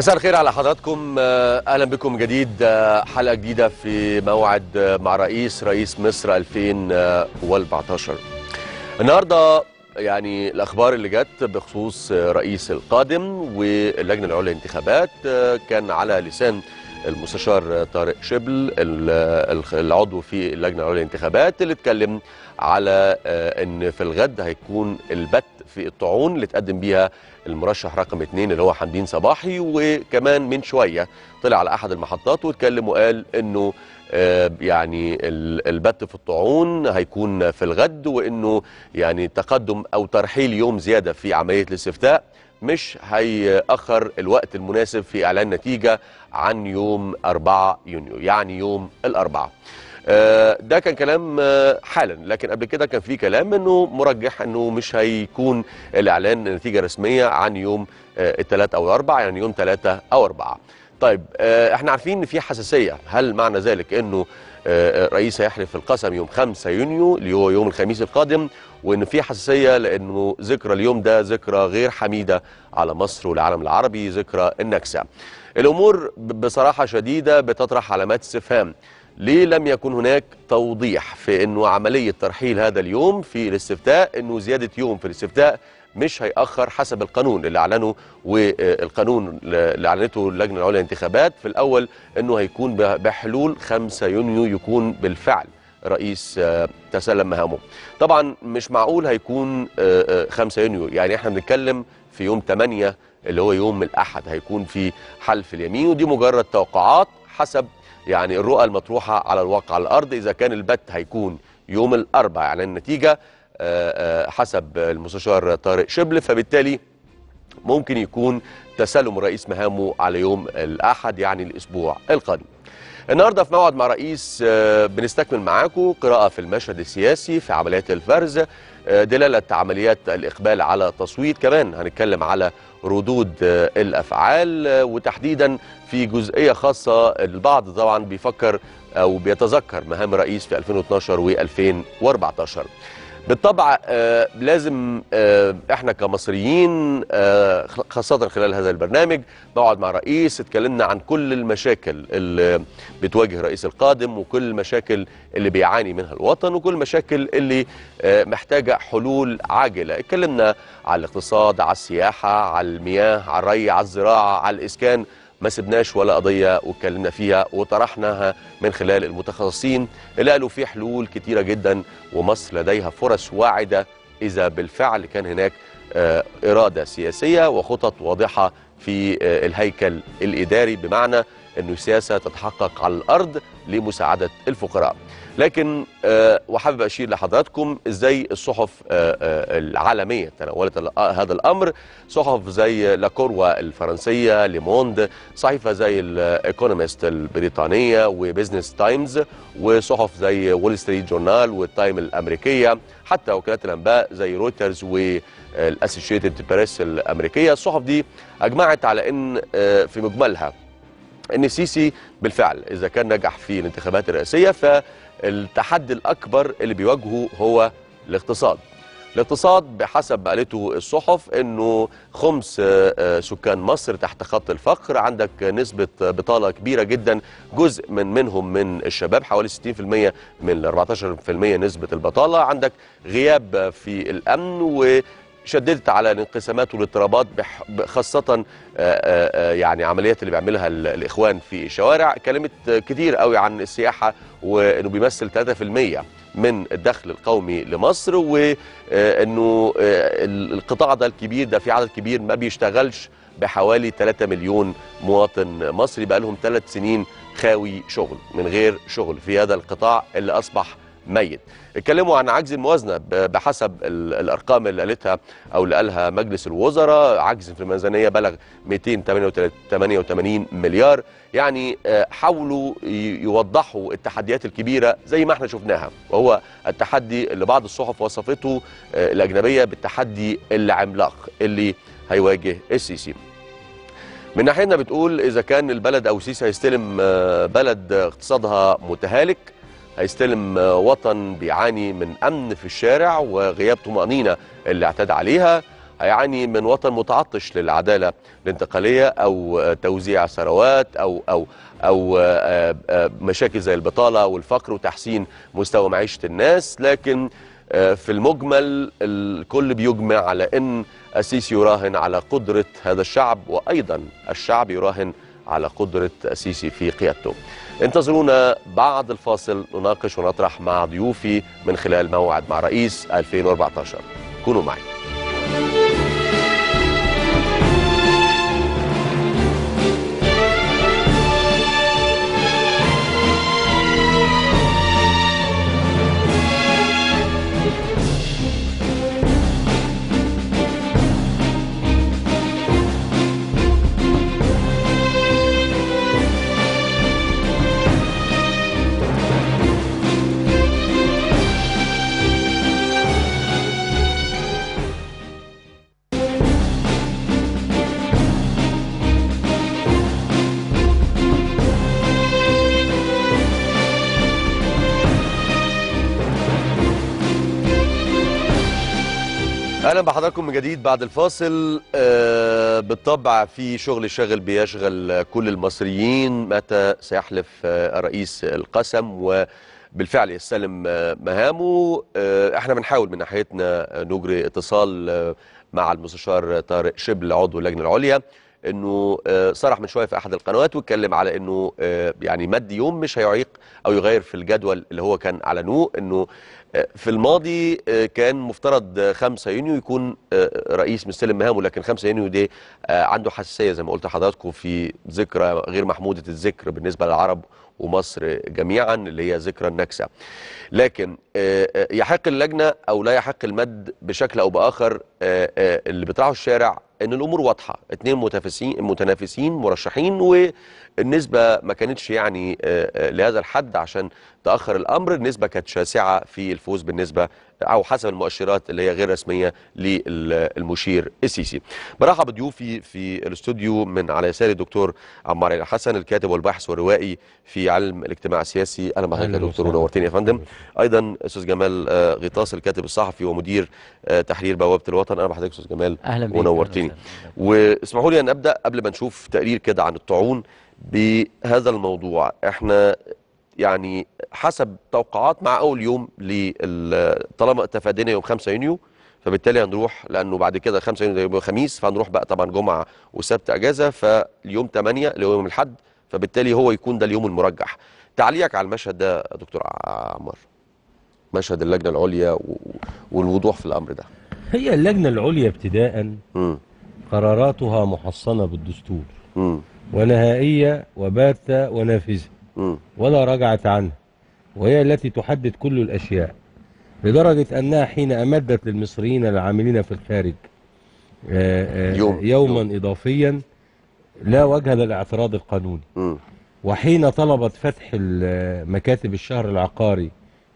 مساء الخير على حضراتكم آه، اهلا بكم جديد آه، حلقه جديده في موعد آه، مع رئيس رئيس مصر 2014 النهارده يعني الاخبار اللي جت بخصوص رئيس القادم واللجنه العليا للانتخابات كان على لسان المستشار طارق شبل العضو في اللجنه العليا للانتخابات اللي اتكلم على ان في الغد هيكون البت في الطاعون اللي تقدم بيها المرشح رقم اثنين اللي هو حمدين صباحي وكمان من شوية طلع على أحد المحطات واتكلم وقال أنه آه، يعني البت في الطاعون هيكون في الغد وأنه يعني تقدم أو ترحيل يوم زيادة في عملية الاستفتاء مش هيأخر الوقت المناسب في إعلان نتيجة عن يوم 4 يونيو يعني يوم الأربعاء آه، ده كان كلام آه، حالا لكن قبل كده كان في كلام انه مرجح انه مش هيكون الاعلان نتيجه رسميه عن يوم آه، الثلاث او الاربع يعني يوم ثلاثه او اربعه. طيب احنا عارفين ان في حساسيه هل معنى ذلك انه الرئيس هيحلف القسم يوم 5 يونيو اللي هو يوم الخميس القادم وان في حساسيه لانه ذكرى اليوم ده ذكرى غير حميده على مصر والعالم العربي ذكرى النكسه. الامور بصراحه شديده بتطرح علامات استفهام. ليه لم يكن هناك توضيح في انه عمليه ترحيل هذا اليوم في الاستفتاء انه زياده يوم في الاستفتاء مش هيأخر حسب القانون اللي أعلنه والقانون اللي أعلنته اللجنة العليا للانتخابات في الأول أنه هيكون بحلول 5 يونيو يكون بالفعل رئيس آه، تسلم مهامه طبعا مش معقول هيكون 5 آه، آه، يونيو يعني احنا بنتكلم في يوم 8 اللي هو يوم الأحد هيكون في حلف اليمين ودي مجرد توقعات حسب يعني الرؤى المطروحه على الواقع على الارض اذا كان البت هيكون يوم الاربعاء يعني النتيجه آه، آه، حسب المستشار طارق شبل فبالتالي ممكن يكون تسلم الرئيس مهامه على يوم الاحد يعني الاسبوع القادم النهارده في موعد مع رئيس آه، بنستكمل معاكم قراءه في المشهد السياسي في عمليات الفرز آه، دلالة عمليات الإقبال على التصويت كمان هنتكلم على ردود آه، الأفعال آه، وتحديدا في جزئية خاصة البعض طبعا بيفكر أو بيتذكر مهام رئيس في 2012 و2014 بالطبع آه، لازم آه، احنا كمصريين آه، خاصة خلال هذا البرنامج نقعد مع رئيس اتكلمنا عن كل المشاكل اللي بتواجه رئيس القادم وكل المشاكل اللي بيعاني منها الوطن وكل المشاكل اللي محتاجة حلول عاجلة اتكلمنا على الاقتصاد على السياحة على المياه على الري على الزراعة على الإسكان ما سبناش ولا قضيه واتكلمنا فيها وطرحناها من خلال المتخصصين اللي قالوا في حلول كتيره جدا ومصر لديها فرص واعده اذا بالفعل كان هناك آه، اراده سياسيه وخطط واضحه في آه، الهيكل الاداري بمعنى انه السياسه تتحقق على الارض لمساعده الفقراء لكن آه، وحابب اشير لحضراتكم ازاي الصحف آه، آه، العالميه تناولت هذا الامر صحف زي لاكوروا الفرنسيه ليموند صحيفه زي الايكونومست البريطانيه وبيزنس تايمز وصحف زي وول ستريت جورنال والتايم الامريكيه حتى وكالات الانباء زي رويترز والاسوشيتد بريس الامريكيه الصحف دي اجمعت على ان في مجملها ان السيسي بالفعل اذا كان نجح في الانتخابات الرئاسيه ف التحدي الأكبر اللي بيواجهه هو الاقتصاد الاقتصاد بحسب ما قالته الصحف انه خمس آه، آه، سكان مصر تحت خط الفقر عندك نسبه بطاله كبيره جدا جزء من منهم من الشباب حوالي 60% من 14% نسبه البطاله عندك غياب في الامن و شددت على الانقسامات والاضطرابات خاصه آه، آه، آه، يعني عمليات اللي بيعملها الاخوان في الشوارع كلمت كتير قوي عن السياحه وانه بيمثل 3% من الدخل القومي لمصر وانه القطاع ده الكبير ده في عدد كبير ما بيشتغلش بحوالي 3 مليون مواطن مصري بقى لهم 3 سنين خاوي شغل من غير شغل في هذا القطاع اللي اصبح ميت اتكلموا عن عجز الموازنه بحسب الارقام اللي قالتها او اللي قالها مجلس الوزراء عجز في الميزانيه بلغ 288 مليار يعني آه، حاولوا يوضحوا التحديات الكبيره زي ما احنا شفناها وهو التحدي اللي بعض الصحف وصفته آه، الاجنبيه بالتحدي العملاق اللي هيواجه السيسي من ناحيتنا بتقول اذا كان البلد او السيسي هيستلم آه، بلد اقتصادها متهالك هيستلم وطن بيعاني من أمن في الشارع وغياب طمأنينة اللي اعتاد عليها هيعاني من وطن متعطش للعدالة الانتقالية أو توزيع ثروات أو أو أو آه، آه، مشاكل زي البطالة والفقر وتحسين مستوى معيشة الناس لكن آه، في المجمل الكل بيجمع على أن السيسي يراهن على قدرة هذا الشعب وأيضا الشعب يراهن على قدرة السيسي في قيادته انتظرونا بعد الفاصل نناقش ونطرح مع ضيوفي من خلال موعد مع رئيس 2014 كونوا معي بحضراتكم من جديد بعد الفاصل آه بالطبع في شغل شاغل بيشغل كل المصريين متى سيحلف آه، الرئيس القسم وبالفعل يستلم آه مهامه آه، احنا بنحاول من ناحيتنا نجري اتصال آه، مع المستشار طارق شبل عضو اللجنه العليا انه صرح من شويه في احد القنوات واتكلم على انه يعني مد يوم مش هيعيق او يغير في الجدول اللي هو كان اعلنوه انه في الماضي آه، كان مفترض 5 يونيو يكون آه، رئيس مستلم مهامه لكن 5 يونيو دي آه، عنده حساسيه زي ما قلت لحضراتكم في ذكرى غير محموده الذكر بالنسبه للعرب ومصر جميعا اللي هي ذكرى النكسه. لكن يحق اللجنه او لا يحق المد بشكل او باخر اللي بيطرحه الشارع ان الامور واضحه اثنين متنافسين متنافسين مرشحين والنسبه ما كانتش يعني آه، آه، لهذا الحد عشان تاخر الامر النسبه كانت شاسعه في الفوز بالنسبه او حسب المؤشرات اللي هي غير رسميه للمشير السيسي. برحب بضيوفي في الاستوديو من على يساري الدكتور عمار الحسن الكاتب والباحث والروائي في علم الاجتماع السياسي اهلا بحضرتك يا دكتور ونورتني يا فندم. ايضا استاذ جمال آه، غطاس الكاتب الصحفي ومدير آه، تحرير بوابه الوطن اهلا بحضرتك استاذ جمال اهلا بيك ونورتني. واسمحوا لي ان ابدا قبل ما نشوف تقرير كده عن الطاعون بهذا الموضوع احنا يعني حسب توقعات مع اول يوم طالما تفادينا يوم 5 يونيو فبالتالي هنروح لانه بعد كده 5 يونيو ده يوم الخميس فهنروح بقى طبعا جمعه وسبت اجازه فاليوم 8 اللي هو يوم الاحد فبالتالي هو يكون ده اليوم المرجح تعليقك على المشهد ده يا دكتور عمار مشهد اللجنه العليا والوضوح في الامر ده هي اللجنه العليا ابتداء قراراتها محصنه بالدستور م. ونهائيه وباته ونافذه ولا رجعت عنها وهي التي تحدد كل الأشياء لدرجة أنها حين أمدت للمصريين العاملين في الخارج آه، آه، يوم. يوما يوم. إضافيا لا وجه للاعتراض القانوني وحين طلبت فتح آه، مكاتب الشهر العقاري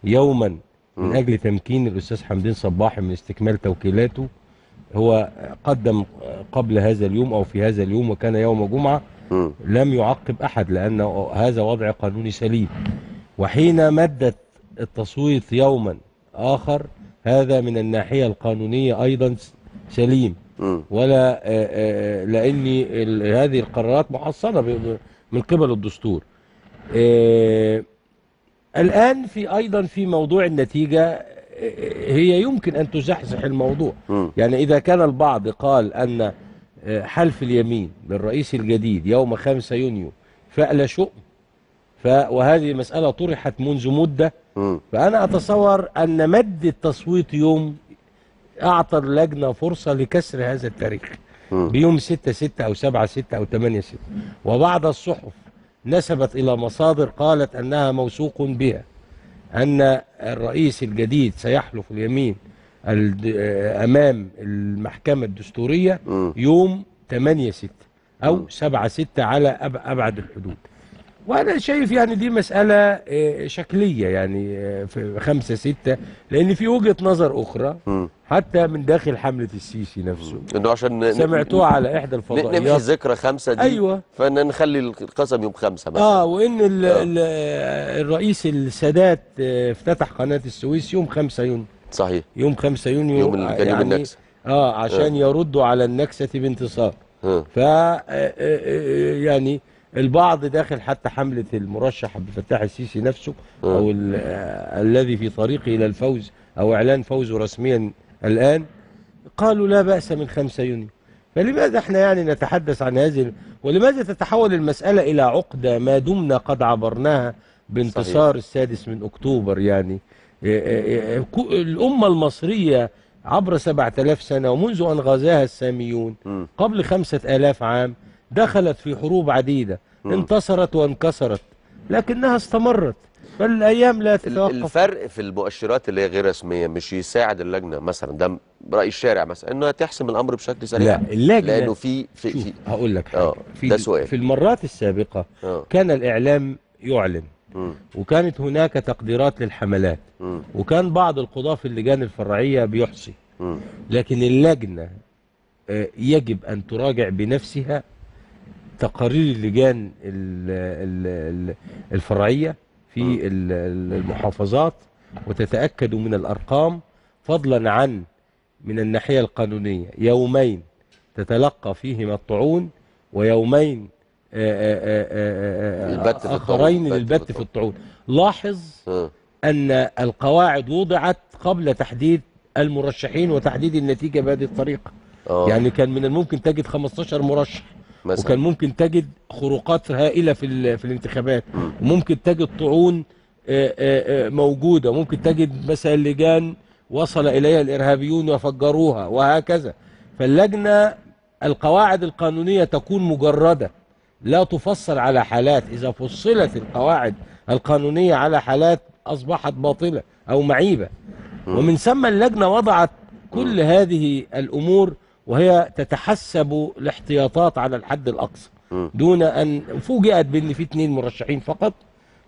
يوما من أجل تمكين الأستاذ حمدين صباحي من استكمال توكيلاته هو قدم قبل هذا اليوم أو في هذا اليوم وكان يوم جمعة لم يعقب أحد لأن هذا وضع قانوني سليم وحين مدت التصويت يوما آخر هذا من الناحية القانونية أيضا سليم ولا آه، آه، لاني هذه القرارات محصنة من قبل الدستور آه، الآن في أيضا في موضوع النتيجة هي يمكن أن تزحزح الموضوع يعني إذا كان البعض قال أن حلف اليمين للرئيس الجديد يوم 5 يونيو فأل شؤم ف... وهذه مسألة طرحت منذ مدة م. فأنا أتصور أن مد التصويت يوم أعطى اللجنة فرصة لكسر هذا التاريخ م. بيوم 6 6 أو 7 6 أو 8 6 وبعض الصحف نسبت إلى مصادر قالت أنها موثوق بها أن الرئيس الجديد سيحلف اليمين آه، امام المحكمه الدستوريه يوم 8 6 او 7 6 على ابعد الحدود وانا شايف يعني دي مساله آه، شكليه يعني آه، في 5 6 لان في وجهه نظر اخرى حتى من داخل حمله السيسي نفسه انه عشان سمعتوه على احدى الفضائيات نمشي ذكرى خمسة دي أيوة فنخلي القسم يوم خمسة مثلا اه وان ال الرئيس السادات افتتح قناه السويس يوم 5 يونيو صحيح يوم 5 يونيو يوم كان يوم يعني النكسه اه عشان آه. يردوا على النكسه بانتصار آه. ف آه، آه، آه، يعني البعض داخل حتى حمله المرشح عبد الفتاح السيسي نفسه آه. او الذي في طريقه الى الفوز او اعلان فوزه رسميا الان قالوا لا باس من 5 يونيو فلماذا احنا يعني نتحدث عن هذه ولماذا تتحول المسألة إلى عقدة ما دمنا قد عبرناها بانتصار صحيح. السادس من أكتوبر يعني إيه، إيه، إيه، الأمة المصرية عبر 7000 سنة ومنذ أن غزاها الساميون قبل 5000 عام دخلت في حروب عديدة انتصرت وانكسرت لكنها استمرت فالأيام لا تتوقف الفرق في المؤشرات اللي هي غير رسمية مش يساعد اللجنة مثلا ده رأي الشارع مثلا إنها تحسم الأمر بشكل سريع لا اللجنة لأنه في في, في هقول لك حاجة آه، في, في المرات السابقة أوه. كان الإعلام يعلن وكانت هناك تقديرات للحملات وكان بعض القضاة في اللجان الفرعية بيحصي لكن اللجنة آه، يجب أن تراجع بنفسها تقارير اللجان الفرعية في المحافظات وتتأكد من الأرقام فضلا عن من الناحية القانونية يومين تتلقى فيهما الطعون ويومين آخرين آه، آه، آه، للبت في الطعون لاحظ أن القواعد وضعت قبل تحديد المرشحين وتحديد النتيجة بهذه الطريقة أوه. يعني كان من الممكن تجد 15 مرشح مثلا. وكان ممكن تجد خروقات هائلة في, في الانتخابات وممكن تجد طعون موجودة ممكن تجد مثلا لجان وصل إليها الإرهابيون وفجروها وهكذا فاللجنة القواعد القانونية تكون مجردة لا تفصل على حالات إذا فصلت القواعد القانونية على حالات أصبحت باطلة أو معيبة ومن ثم اللجنة وضعت كل هذه الأمور وهي تتحسب الاحتياطات على الحد الأقصى دون أن فوجئت بأن في اثنين مرشحين فقط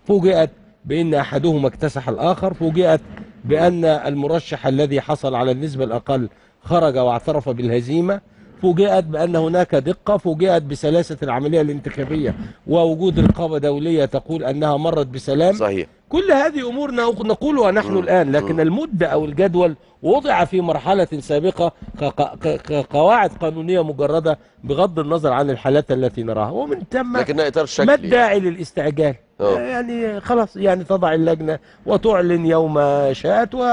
فوجئت بأن أحدهما اكتسح الآخر فوجئت بأن المرشح الذي حصل على النسبة الأقل خرج واعترف بالهزيمة فوجئت بأن هناك دقة فوجئت بسلاسة العملية الانتخابية ووجود رقابة دولية تقول أنها مرت بسلام صحيح كل هذه أمور نقولها نحن الآن لكن المدة أو الجدول وضع في مرحلة سابقة كقواعد قانونية مجردة بغض النظر عن الحالات التي نراها ومن ثم اطار ما يعني. الداعي للاستعجال أوه. يعني خلاص يعني تضع اللجنة وتعلن يوم شاءت و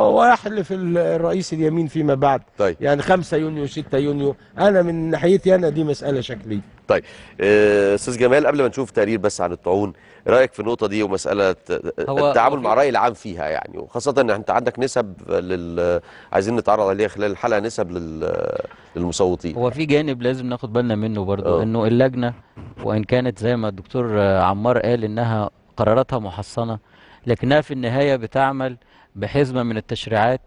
ويحلف الرئيس اليمين فيما بعد طيب. يعني 5 يونيو 6 يونيو انا من ناحيتي انا دي مساله شكليه طيب آه، استاذ جمال قبل ما نشوف تقرير بس عن الطاعون رايك في النقطه دي ومساله آه، التعامل مع الراي العام فيها يعني وخاصه ان انت عندك نسب لل عايزين نتعرض عليها خلال الحلقه نسب لل... للمصوتين هو في جانب لازم ناخد بالنا منه برضو أوه. انه اللجنه وان كانت زي ما الدكتور عمار قال انها قراراتها محصنه لكنها في النهايه بتعمل بحزمه من التشريعات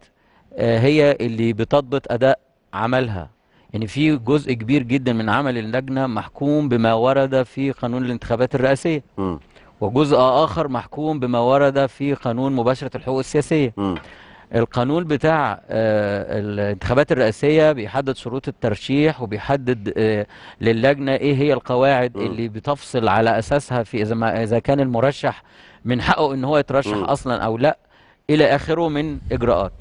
آه، هي اللي بتضبط اداء عملها يعني في جزء كبير جدا من عمل اللجنه محكوم بما ورد في قانون الانتخابات الرئاسيه م. وجزء اخر محكوم بما ورد في قانون مباشره الحقوق السياسيه م. القانون بتاع آه، الانتخابات الرئاسيه بيحدد شروط الترشيح وبيحدد آه، للجنه ايه هي القواعد اللي بتفصل على اساسها في اذا اذا كان المرشح من حقه ان هو يترشح اصلا او لا إلى آخره من إجراءات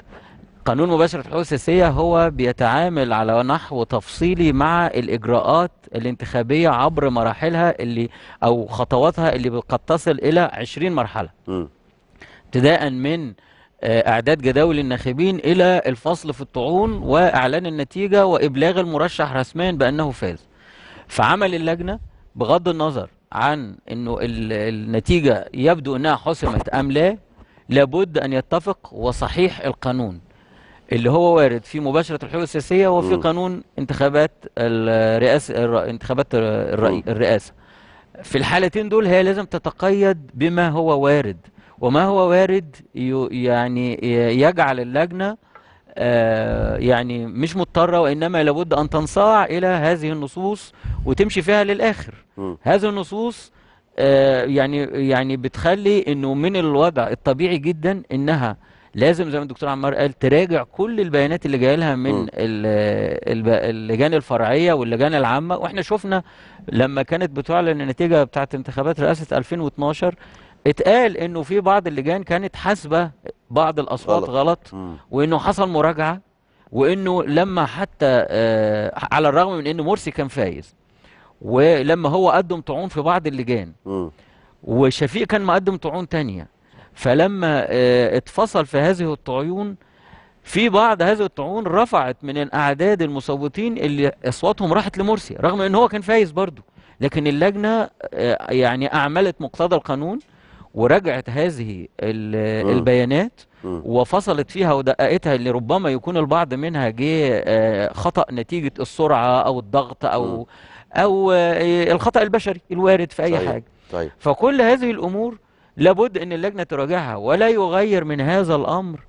قانون مباشرة الحقوق السياسية هو بيتعامل على نحو تفصيلي مع الإجراءات الانتخابية عبر مراحلها اللي أو خطواتها اللي قد تصل إلى 20 مرحلة ابتداء من آه، اعداد جداول الناخبين الى الفصل في الطعون واعلان النتيجه وابلاغ المرشح رسميا بانه فاز فعمل اللجنه بغض النظر عن انه النتيجه يبدو انها حسمت ام لا لابد أن يتفق وصحيح القانون اللي هو وارد في مباشرة الحقوق السياسية وفي قانون انتخابات الرئاسة انتخابات الرئي الرئاسة في الحالتين دول هي لازم تتقيد بما هو وارد وما هو وارد يعني يجعل اللجنة آه، يعني مش مضطرة وإنما لابد أن تنصاع إلى هذه النصوص وتمشي فيها للآخر هذه النصوص آه، يعني يعني بتخلي انه من الوضع الطبيعي جدا انها لازم زي ما الدكتور عمار قال تراجع كل البيانات اللي جايه لها من اللجان الفرعيه واللجان العامه واحنا شفنا لما كانت بتعلن النتيجه بتاعه انتخابات رئاسه 2012 اتقال انه في بعض اللجان كانت حاسبه بعض الاصوات غلط, غلط وانه حصل مراجعه وانه لما حتى آه، على الرغم من ان مرسي كان فايز ولما هو قدم طعون في بعض اللجان وشفيق كان مقدم طعون تانية فلما آه، اتفصل في هذه الطعون في بعض هذه الطعون رفعت من الاعداد المصوتين اللي اصواتهم راحت لمرسي رغم ان هو كان فايز برضو لكن اللجنه آه، يعني اعملت مقتضى القانون ورجعت هذه البيانات وفصلت فيها ودققتها اللي ربما يكون البعض منها جه آه، خطأ نتيجة السرعة أو الضغط أو او آه، الخطا البشري الوارد في اي صحيح. حاجه طيب. فكل هذه الامور لابد ان اللجنه تراجعها ولا يغير من هذا الامر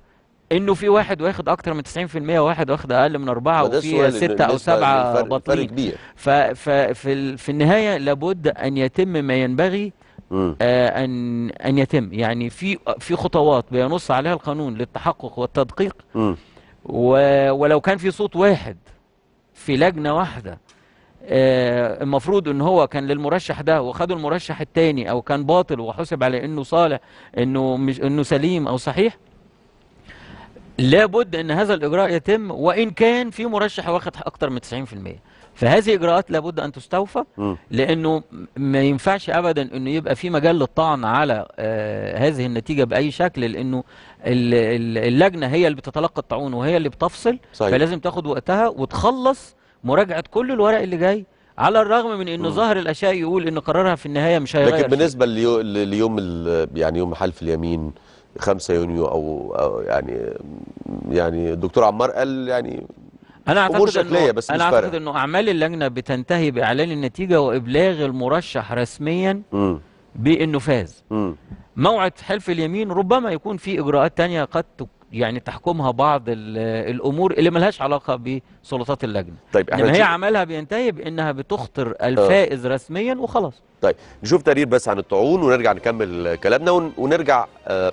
انه في واحد واخد اكتر من 90% وواحد واخد اقل من أربعة وفي ستة او سبعة باطلين ففي في النهايه لابد ان يتم ما ينبغي آه ان ان يتم يعني في في خطوات بينص عليها القانون للتحقق والتدقيق ولو كان في صوت واحد في لجنه واحده آه، المفروض ان هو كان للمرشح ده وخدوا المرشح الثاني او كان باطل وحسب على انه صالح انه مش انه سليم او صحيح لابد ان هذا الاجراء يتم وان كان في مرشح واخد اكتر من 90% فهذه اجراءات لابد ان تستوفى لانه ما ينفعش ابدا انه يبقى في مجال للطعن على آه هذه النتيجه باي شكل لانه اللجنه هي اللي بتتلقى الطعون وهي اللي بتفصل صحيح. فلازم تاخد وقتها وتخلص مراجعه كل الورق اللي جاي على الرغم من انه ظاهر الاشياء يقول ان قرارها في النهايه مش هيغير لكن بالنسبه ليوم يعني يوم حلف اليمين 5 يونيو أو, يعني يعني الدكتور عمار قال يعني انا اعتقد انه بس انا اعتقد انه اعمال اللجنه بتنتهي باعلان النتيجه وابلاغ المرشح رسميا م. بانه فاز م. موعد حلف اليمين ربما يكون في اجراءات تانية قد يعني تحكمها بعض الامور اللي ملهاش علاقه بسلطات اللجنه طيب احنا هي عملها بينتهي بانها بتخطر الفائز آه. رسميا وخلاص طيب نشوف تقرير بس عن الطاعون ونرجع نكمل كلامنا ونرجع آه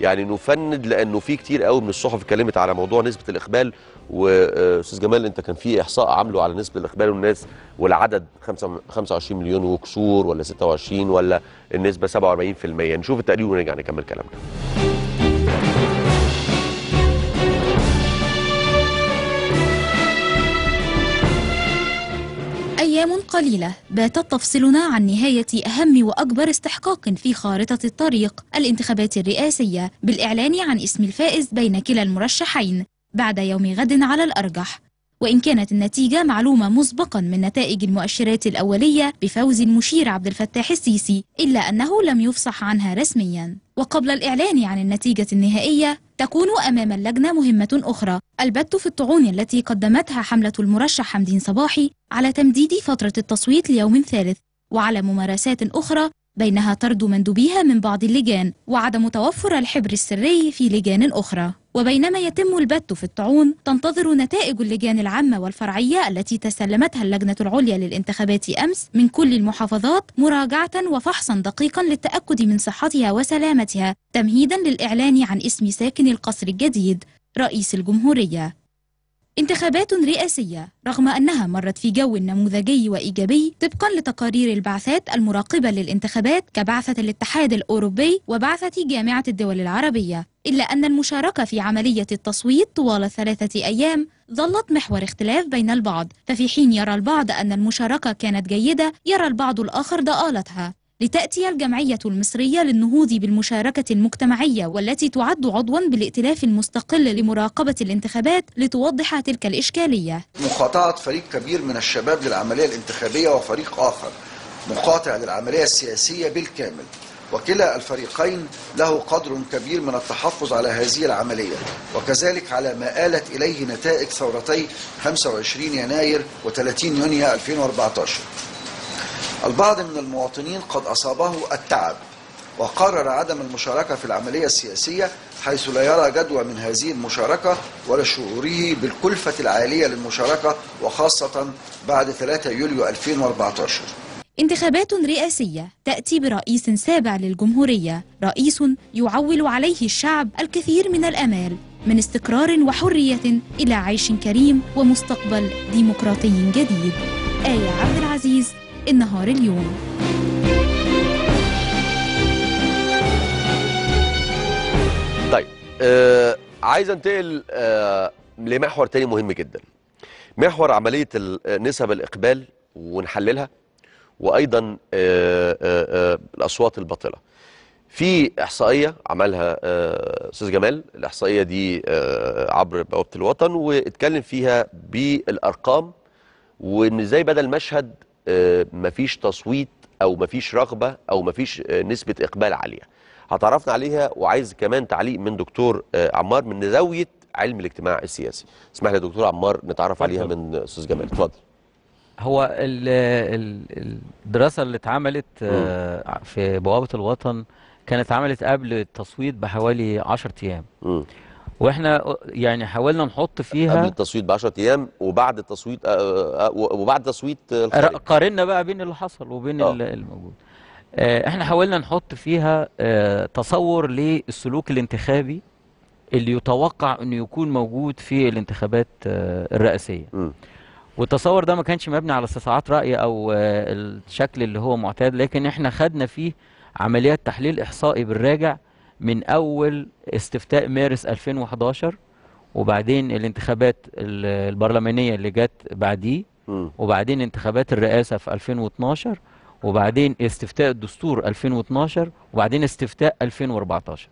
يعني نفند لانه في كتير قوي من الصحف اتكلمت على موضوع نسبه الاقبال واستاذ آه، جمال انت كان في احصاء عامله على نسبه الاقبال والناس والعدد 25 مليون وكسور ولا 26 ولا النسبه 47% نشوف التقرير ونرجع نكمل كلامنا أيام قليلة باتت تفصلنا عن نهاية أهم وأكبر استحقاق في خارطة الطريق الانتخابات الرئاسية بالإعلان عن اسم الفائز بين كلا المرشحين بعد يوم غد على الأرجح وإن كانت النتيجة معلومة مسبقا من نتائج المؤشرات الأولية بفوز المشير عبد الفتاح السيسي إلا أنه لم يفصح عنها رسميا وقبل الإعلان عن النتيجة النهائية تكون أمام اللجنة مهمة أخرى البت في الطعون التي قدمتها حملة المرشح حمدين صباحي على تمديد فترة التصويت ليوم ثالث وعلى ممارسات أخرى بينها طرد مندوبيها من بعض اللجان وعدم توفر الحبر السري في لجان أخرى وبينما يتم البت في الطعون تنتظر نتائج اللجان العامة والفرعية التي تسلمتها اللجنة العليا للانتخابات أمس من كل المحافظات مراجعة وفحصا دقيقا للتأكد من صحتها وسلامتها تمهيدا للإعلان عن اسم ساكن القصر الجديد رئيس الجمهورية انتخابات رئاسية رغم أنها مرت في جو نموذجي وإيجابي طبقا لتقارير البعثات المراقبة للانتخابات كبعثة الاتحاد الأوروبي وبعثة جامعة الدول العربية إلا أن المشاركة في عملية التصويت طوال ثلاثة أيام ظلت محور اختلاف بين البعض ففي حين يرى البعض أن المشاركة كانت جيدة يرى البعض الآخر ضآلتها لتأتي الجمعية المصرية للنهوض بالمشاركة المجتمعية والتي تعد عضوا بالائتلاف المستقل لمراقبة الانتخابات لتوضح تلك الإشكالية مقاطعة فريق كبير من الشباب للعملية الانتخابية وفريق آخر مقاطع للعملية السياسية بالكامل وكلا الفريقين له قدر كبير من التحفظ على هذه العملية وكذلك على ما آلت إليه نتائج ثورتي 25 يناير و30 يونيو 2014 البعض من المواطنين قد أصابه التعب وقرر عدم المشاركة في العملية السياسية حيث لا يرى جدوى من هذه المشاركة ولا شعوره بالكلفة العالية للمشاركة وخاصة بعد 3 يوليو 2014 انتخابات رئاسية تأتي برئيس سابع للجمهورية رئيس يعول عليه الشعب الكثير من الأمال من استقرار وحرية إلى عيش كريم ومستقبل ديمقراطي جديد آية عبد العزيز النهار اليوم طيب آه عايز انتقل آه لمحور تاني مهم جدا محور عملية نسب الإقبال ونحللها وايضا آه، آه، آه، الاصوات الباطله في احصائيه عملها استاذ جمال الاحصائيه دي عبر بوابه الوطن واتكلم فيها بالارقام وان ازاي بدا المشهد مفيش تصويت او مفيش رغبه او مفيش نسبه اقبال عاليه هتعرفنا عليها وعايز كمان تعليق من دكتور عمار من زاويه علم الاجتماع السياسي اسمح لي يا دكتور عمار نتعرف عليها من استاذ جمال اتفضل هو الدراسة اللي اتعملت آه، في بوابة الوطن كانت اتعملت قبل التصويت بحوالي 10 أيام واحنا يعني حاولنا نحط فيها قبل التصويت ب 10 ايام وبعد التصويت آه، آه، وبعد تصويت قارنا بقى بين اللي حصل وبين أوه. الموجود احنا حاولنا نحط فيها تصور للسلوك الانتخابي اللي يتوقع انه يكون موجود في الانتخابات الرئاسيه م. والتصور ده ما كانش مبني على استطاعات راي او آه، الشكل اللي هو معتاد لكن احنا خدنا فيه عمليات تحليل احصائي بالراجع من اول استفتاء مارس 2011 وبعدين الانتخابات البرلمانيه اللي جت بعديه وبعدين انتخابات الرئاسه في 2012 وبعدين استفتاء الدستور 2012 وبعدين استفتاء 2014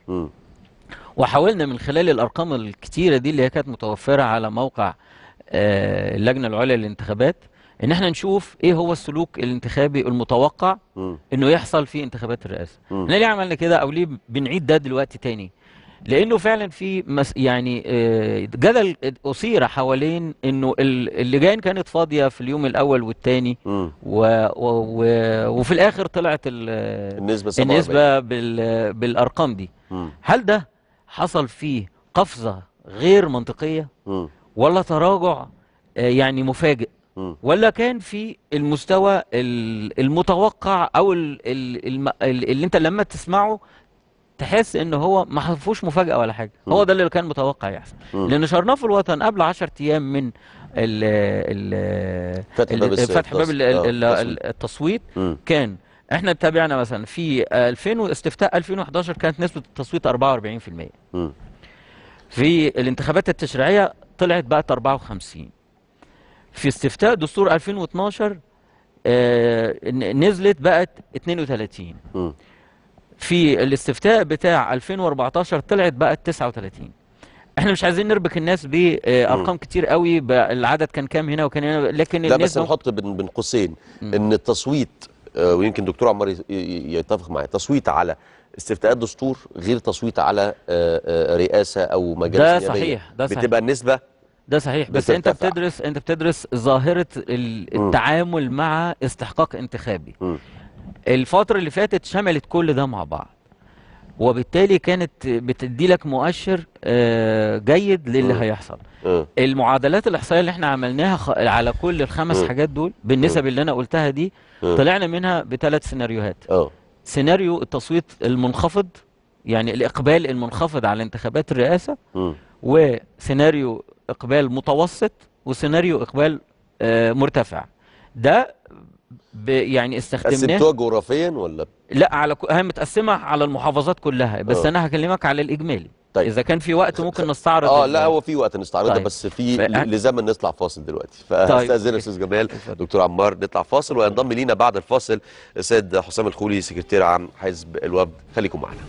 وحاولنا من خلال الارقام الكتيره دي اللي هي كانت متوفره على موقع آه، اللجنه العليا للانتخابات ان احنا نشوف ايه هو السلوك الانتخابي المتوقع م. انه يحصل في انتخابات الرئاسه احنا ليه عملنا كده او ليه بنعيد ده دلوقتي تاني لانه فعلا في مس يعني آه، جدل اثير حوالين انه اللجان كانت فاضيه في اليوم الاول والثاني و... و... و... وفي الاخر طلعت النسبه النسبه بال... بالارقام دي م. هل ده حصل فيه قفزه غير منطقيه م. ولا تراجع آه، يعني مفاجئ ولا كان في المستوى المتوقع او اللي انت لما تسمعه تحس ان هو ما فيهوش مفاجاه ولا حاجه هو ده اللي كان متوقع يحصل لان في الوطن قبل 10 ايام من ال فتح باب, فتح باب اه، التصويت كان احنا تابعنا مثلا في 2000 استفتاء 2011 كانت نسبه التصويت 44% في الانتخابات التشريعيه طلعت بقت 54 في استفتاء دستور 2012 آه نزلت بقت 32 في الاستفتاء بتاع 2014 طلعت بقت 39 احنا مش عايزين نربك الناس بارقام كتير قوي العدد كان كام هنا وكان هنا لكن لا بس نحط بين قوسين ان التصويت آه، ويمكن دكتور عمار يتفق معايا تصويت على استفتاءات دستور غير تصويت على آه، آه، رئاسه او مجالس ده صحيح ده صحيح بتبقى النسبه ده صحيح بس انت بتدرس انت بتدرس ظاهره التعامل م. مع استحقاق انتخابي م. الفتره اللي فاتت شملت كل ده مع بعض وبالتالي كانت بتدي لك مؤشر آه، جيد للي هيحصل المعادلات الاحصائيه اللي احنا عملناها على كل الخمس حاجات دول بالنسب اللي انا قلتها دي طلعنا منها بثلاث سيناريوهات سيناريو التصويت المنخفض يعني الاقبال المنخفض على انتخابات الرئاسه وسيناريو اقبال متوسط وسيناريو اقبال آه، مرتفع ده يعني استخدمناه قسمتوها جغرافيا ولا لا على هي متقسمه على المحافظات كلها بس أوه. انا هكلمك على الاجمالي طيب. اذا كان في وقت ممكن نستعرض اه لا هو في وقت نستعرضها طيب. بس في ف... لزمن نطلع فاصل دلوقتي فاستاذن طيب. استاذ جمال دكتور عمار نطلع فاصل وينضم لينا بعد الفاصل السيد حسام الخولي سكرتير عام حزب الوفد خليكم معنا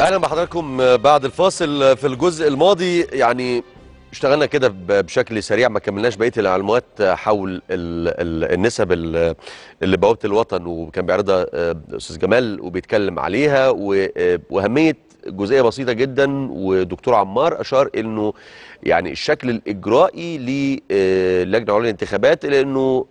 اهلا بحضراتكم بعد الفاصل في الجزء الماضي يعني اشتغلنا كده بشكل سريع ما كملناش بقيه المعلومات حول النسب اللي بوابه الوطن وكان بيعرضها آه، استاذ جمال وبيتكلم عليها آه، واهميه جزئيه بسيطه جدا ودكتور عمار اشار انه يعني الشكل الاجرائي للجنه آه، العليا للانتخابات لانه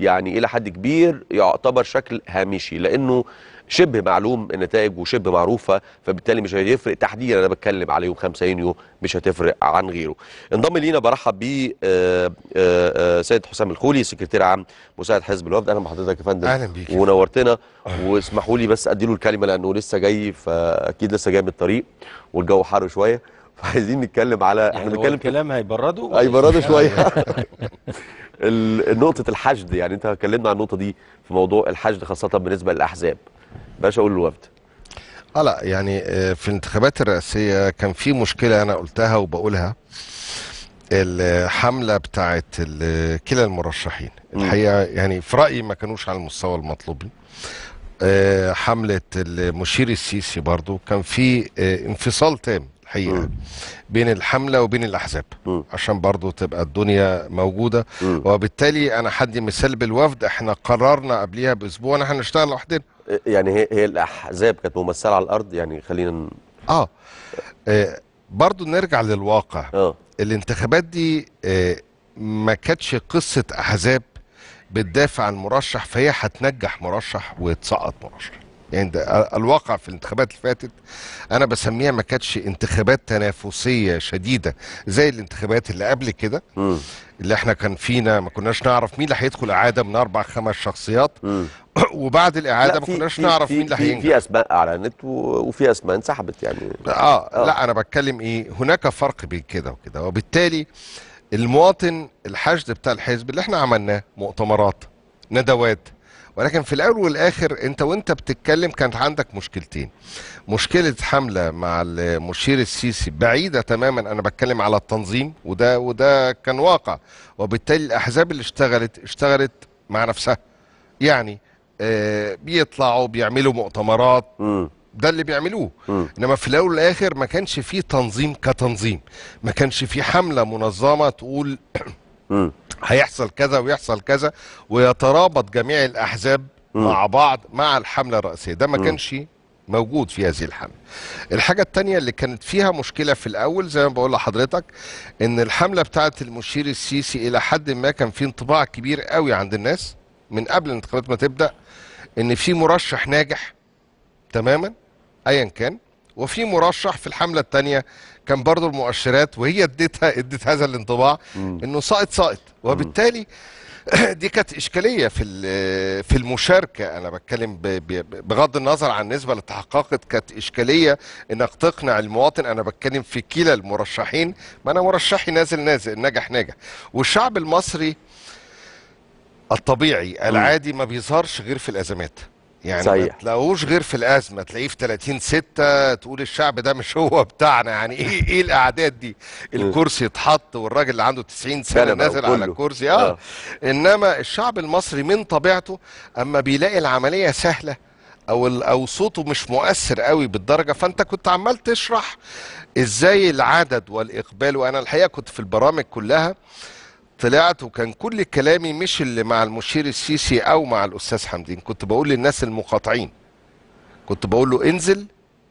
يعني الى حد كبير يعتبر شكل هامشي لانه شبه معلوم النتائج وشبه معروفه فبالتالي مش هيفرق تحديدا انا بتكلم على يوم 5 يونيو مش هتفرق عن غيره. انضم لينا برحب ب آه، آه، آه، سيد حسام الخولي سكرتير عام مساعد حزب الوفد اهلا بحضرتك يا فندم اهلا بيك ونورتنا واسمحوا لي بس اديله الكلمه لانه لسه جاي فاكيد لسه جاي من الطريق والجو حر شويه فعايزين نتكلم على يعني احنا بنتكلم الكلام هيبردوا هيبردوا شويه نقطه الحشد يعني انت اتكلمنا عن النقطه دي في موضوع الحشد خاصه بالنسبه للاحزاب بقاش اقول الوفد اه لا يعني آه، في الانتخابات الرئاسيه كان في مشكله انا قلتها وبقولها الحمله بتاعت كلا المرشحين الحقيقه يعني في رايي ما كانوش على المستوى المطلوب آه، حمله المشير السيسي برضو كان في آه، انفصال تام الحقيقه بين الحمله وبين الاحزاب عشان برضو تبقى الدنيا موجوده وبالتالي انا حدي مثال بالوفد احنا قررنا قبليها باسبوع ان احنا نشتغل لوحدنا يعني هي هي الاحزاب كانت ممثله على الارض يعني خلينا ن... اه, آه برضه نرجع للواقع آه. الانتخابات دي آه ما كانتش قصه احزاب بتدافع عن مرشح فهي هتنجح مرشح وتسقط مرشح يعني ده الواقع في الانتخابات اللي فاتت انا بسميها ما كانتش انتخابات تنافسيه شديده زي الانتخابات اللي قبل كده اللي احنا كان فينا ما كناش نعرف مين اللي هيدخل اعاده من اربع خمس شخصيات وبعد الاعاده ما كناش نعرف مين اللي هينجح في اسماء اعلنت وفي اسماء انسحبت يعني آه, اه لا انا بتكلم ايه هناك فرق بين كده وكده وبالتالي المواطن الحشد بتاع الحزب اللي احنا عملناه مؤتمرات ندوات ولكن في الاول والاخر انت وانت بتتكلم كانت عندك مشكلتين مشكله حمله مع المشير السيسي بعيده تماما انا بتكلم على التنظيم وده وده كان واقع وبالتالي الاحزاب اللي اشتغلت اشتغلت مع نفسها يعني آه بيطلعوا بيعملوا مؤتمرات ده اللي بيعملوه انما في الاول والاخر ما كانش فيه تنظيم كتنظيم ما كانش فيه حمله منظمه تقول هيحصل كذا ويحصل كذا ويترابط جميع الاحزاب مع بعض مع الحمله الرئيسيه ده ما كانش موجود في هذه الحمله. الحاجه الثانيه اللي كانت فيها مشكله في الاول زي ما بقول لحضرتك ان الحمله بتاعه المشير السيسي الى حد ما كان في انطباع كبير قوي عند الناس من قبل الانتخابات ما تبدا ان في مرشح ناجح تماما ايا كان وفي مرشح في الحمله الثانيه كان برضو المؤشرات وهي اديتها اديت هذا الانطباع انه ساقط ساقط وبالتالي دي كانت اشكاليه في في المشاركه انا بتكلم بغض النظر عن النسبه اللي تحققت كانت اشكاليه انك تقنع المواطن انا بتكلم في كلا المرشحين ما انا مرشحي نازل نازل نجح نجح والشعب المصري الطبيعي العادي ما بيظهرش غير في الازمات يعني صحيح. ما تلاقوش غير في الازمه تلاقيه في 30 6 تقول الشعب ده مش هو بتاعنا يعني ايه ايه الاعداد دي الكرسي اتحط والراجل اللي عنده 90 سنه نازل على الكرسي آه. اه انما الشعب المصري من طبيعته اما بيلاقي العمليه سهله او او صوته مش مؤثر قوي بالدرجه فانت كنت عمال تشرح ازاي العدد والاقبال وانا الحقيقه كنت في البرامج كلها آه طلعت وكان كل كلامي مش اللي مع المشير السيسي او مع الاستاذ حمدين كنت بقول للناس المقاطعين كنت بقول له انزل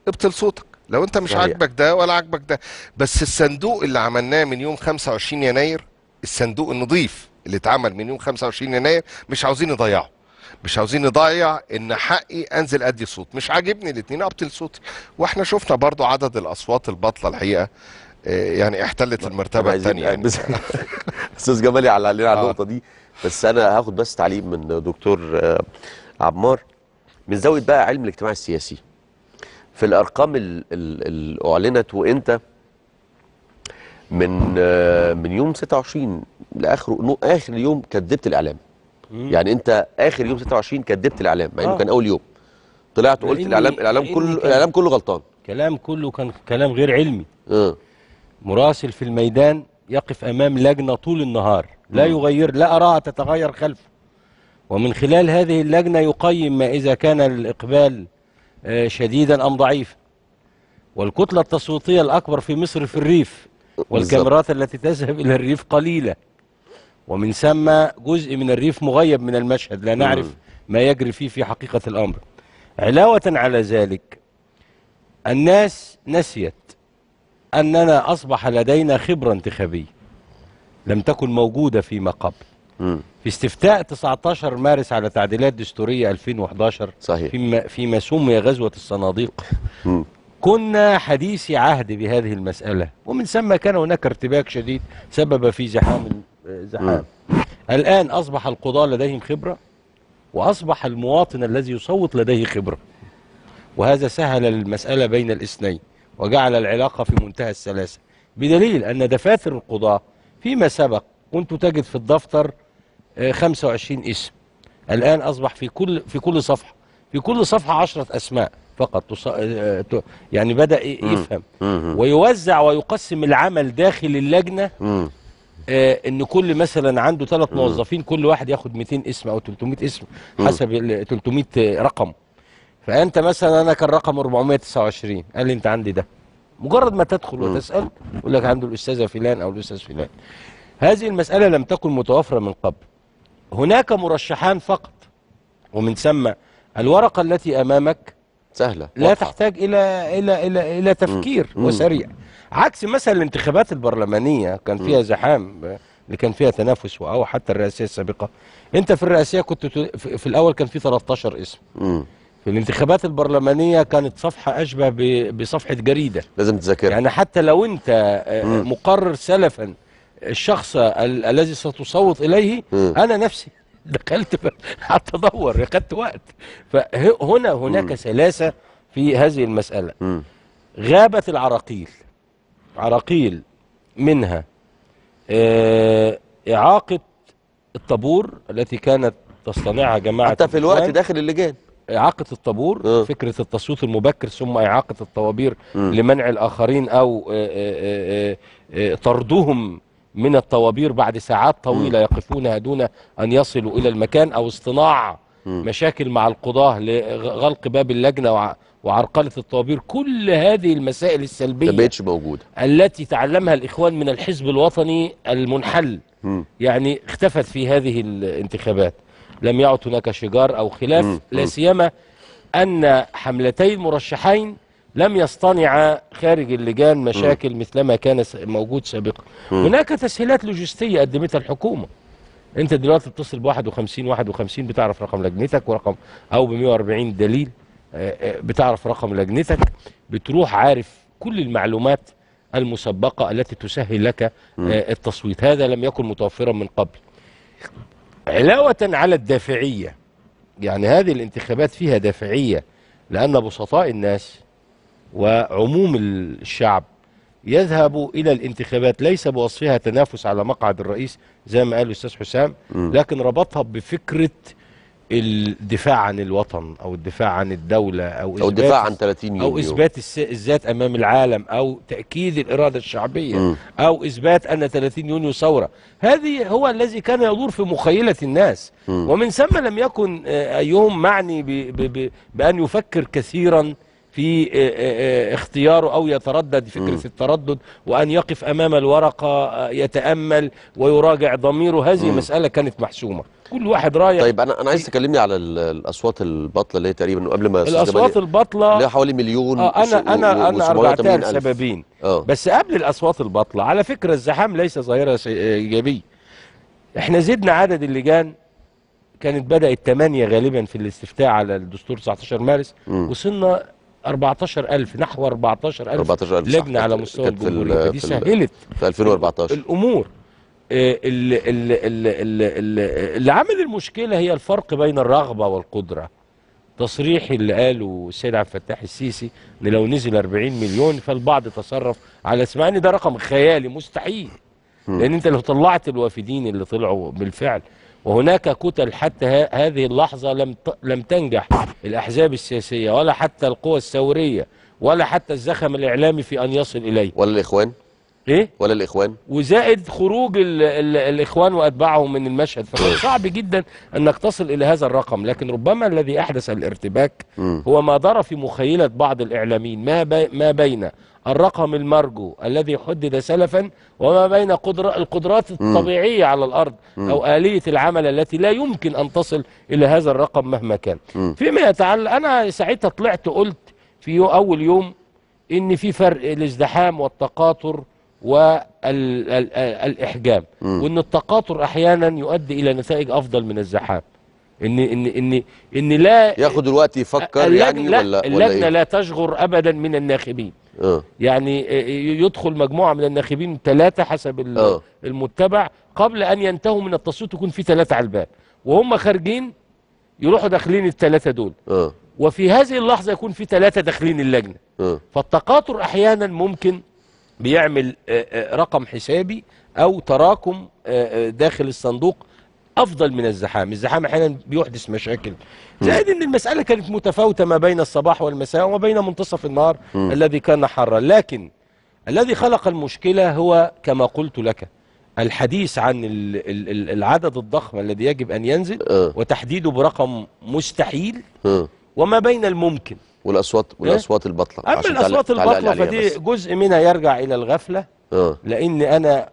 ابطل صوتك لو انت مش عاجبك ده ولا عاجبك ده بس الصندوق اللي عملناه من يوم 25 يناير الصندوق النظيف اللي اتعمل من يوم 25 يناير مش عاوزين نضيعه مش عاوزين نضيع ان حقي انزل ادي صوت مش عاجبني الاثنين ابطل صوتي واحنا شفنا برضو عدد الاصوات الباطله الحقيقه يعني احتلت المرتبه الثانيه يعني استاذ جمالي على علينا على آه. النقطه دي بس انا هاخد بس تعليم من دكتور آه، عمار من زاويه بقى علم الاجتماع السياسي في الارقام اللي اعلنت وانت من آه، من يوم 26 لاخر اخر يوم كذبت الاعلام يعني انت اخر يوم 26 كذبت الاعلام مع انه كان اول يوم طلعت وقلت الاعلام الاعلام كله الاعلام كله غلطان كلام كله كان كلام غير علمي اه مراسل في الميدان يقف أمام لجنة طول النهار لا يغير لا أراها تتغير خلفه ومن خلال هذه اللجنة يقيم ما إذا كان الإقبال آه، شديدا أم ضعيفا والكتلة التصويتية الأكبر في مصر في الريف والكاميرات التي تذهب إلى الريف قليلة ومن ثم جزء من الريف مغيب من المشهد لا نعرف ما يجري فيه في حقيقة الأمر علاوة على ذلك الناس نسيت أننا أصبح لدينا خبرة انتخابية لم تكن موجودة فيما قبل في استفتاء 19 مارس على تعديلات دستورية 2011 صحيح. فيما, فيما سمي غزوة الصناديق كنا حديثي عهد بهذه المسألة ومن ثم كان هناك ارتباك شديد سبب في زحام آه، زحام الآن أصبح القضاة لديهم خبرة وأصبح المواطن الذي يصوت لديه خبرة وهذا سهل المسألة بين الاثنين وجعل العلاقة في منتهى السلاسة بدليل أن دفاتر القضاة فيما سبق كنت تجد في الدفتر 25 آه، اسم الآن أصبح في كل في كل صفحة في كل صفحة 10 أسماء فقط آه، يعني بدأ يفهم ويوزع ويقسم العمل داخل اللجنة آه، ان كل مثلا عنده ثلاث موظفين كل واحد ياخد 200 اسم او 300 اسم حسب 300 رقم فانت مثلا انا كان رقم 429 قال لي انت عندي ده مجرد ما تدخل وتسال يقول لك عنده الاستاذه فلان او الاستاذ فلان هذه المساله لم تكن متوافره من قبل هناك مرشحان فقط ومن ثم الورقه التي امامك سهله لا وفع. تحتاج الى الى الى الى تفكير مم. وسريع عكس مثلا الانتخابات البرلمانيه كان فيها زحام اللي كان فيها تنافس او حتى الرئاسيه السابقه انت في الرئاسيه كنت في الاول كان في 13 اسم مم. في الانتخابات البرلمانية كانت صفحة أشبه بصفحة جريدة لازم تذاكرها يعني حتى لو أنت آه، آه، مقرر سلفا الشخص ال الذي ستصوت إليه م. أنا نفسي دخلت حتى أدور أخذت وقت فهنا هناك سلاسة في هذه المسألة م. غابت العراقيل عراقيل منها آه، إعاقة الطابور التي كانت تصطنعها جماعة حتى في الوقت داخل اللجان اعاقه الطابور أه. فكره التصويت المبكر ثم اعاقه الطوابير لمنع الاخرين او آه، آه، آه، طردهم من الطوابير بعد ساعات طويله يقفونها دون ان يصلوا الى المكان او اصطناع مشاكل مع القضاه لغلق باب اللجنه وعرقله الطوابير كل هذه المسائل السلبيه موجوده التي تعلمها الاخوان من الحزب الوطني المنحل يعني اختفت في هذه الانتخابات لم يعد هناك شجار أو خلاف لا سيما أن حملتي المرشحين لم يصطنعا خارج اللجان مشاكل مثل مثلما كان موجود سابقا هناك تسهيلات لوجستية قدمتها الحكومة انت دلوقتي بتصل ب 51 51 بتعرف رقم لجنتك ورقم او ب 140 دليل آه، آه، بتعرف رقم لجنتك بتروح عارف كل المعلومات المسبقه التي تسهل لك آه، التصويت هذا لم يكن متوفرا من قبل علاوة على الدافعية يعني هذه الانتخابات فيها دافعية لأن بسطاء الناس وعموم الشعب يذهب إلى الانتخابات ليس بوصفها تنافس على مقعد الرئيس زي ما قال الأستاذ حسام لكن ربطها بفكرة الدفاع عن الوطن او الدفاع عن الدوله او, أو الدفاع عن 30 يوم او اثبات الذات امام العالم او تاكيد الاراده الشعبيه م. او اثبات ان 30 يونيو ثوره هذه هو الذي كان يدور في مخيله الناس م. ومن ثم لم يكن ايهم آه، معني بـ بـ بـ بان يفكر كثيرا في آه، آه، آه، اختياره أو يتردد فكرة التردد وأن يقف أمام الورقة يتأمل ويراجع ضميره هذه مسألة كانت محسومة كل واحد رايح طيب انا انا عايز تكلمني على الاصوات الباطله اللي هي تقريبا قبل ما الاصوات البطله اللي حوالي مليون آه انا انا انا رجعتها سببين آه. بس قبل الاصوات الباطله على فكره الزحام ليس ظاهره ايجابيه احنا زدنا عدد اللجان كانت بدات 8 غالبا في الاستفتاء على الدستور 19 مارس وصلنا 14000 نحو 14000 14000 لجنه على مستوى الجمهوريه دي سهلت في 2014 الامور آه، اللي عامل المشكله هي الفرق بين الرغبه والقدره تصريح اللي قاله السيد عبد الفتاح السيسي ان لو نزل 40 مليون فالبعض تصرف على اسمها ان ده رقم خيالي مستحيل لان انت لو طلعت الوافدين اللي طلعوا بالفعل وهناك كتل حتى هذه اللحظة لم لم تنجح الأحزاب السياسية ولا حتى القوى الثورية ولا حتى الزخم الإعلامي في أن يصل إليه ولا الإخوان ايه ولا الاخوان وزائد خروج الـ الـ الاخوان واتباعهم من المشهد فصعب إيه. جدا انك تصل الى هذا الرقم لكن ربما الذي احدث الارتباك هو ما دار في مخيله بعض الاعلاميين ما بي ما بين الرقم المرجو الذي حدد سلفا وما بين قدر القدرات الطبيعيه على الارض او اليه العمل التي لا يمكن ان تصل الى هذا الرقم مهما كان فيما يتعلق انا ساعتها طلعت قلت في اول يوم ان في فرق الازدحام والتقاطر والإحجام وإن التقاطر أحيانا يؤدي إلى نتائج أفضل من الزحام ان ان ان ان لا ياخد الوقت يفكر يعني لا ولا اللجنه ولا إيه؟ لا تشغر ابدا من الناخبين أه يعني آه، آه، يدخل مجموعه من الناخبين ثلاثه حسب أه المتبع قبل ان ينتهوا من التصويت يكون في ثلاثه على الباب وهم خارجين يروحوا داخلين الثلاثه دول أه وفي هذه اللحظه يكون في ثلاثه داخلين اللجنه أه فالتقاطر احيانا ممكن بيعمل آه، آه، رقم حسابي او تراكم آه، داخل الصندوق افضل من الزحام الزحام احيانا بيحدث مشاكل زائد ان المساله كانت متفاوته ما بين الصباح والمساء وما بين منتصف النهار م. الذي كان حارا لكن الذي خلق المشكله هو كما قلت لك الحديث عن العدد الضخم الذي يجب ان ينزل وتحديده برقم مستحيل وما بين الممكن والاصوات إيه؟ والاصوات البطله اما الاصوات البطله فدي جزء منها يرجع الى الغفله آه. لان انا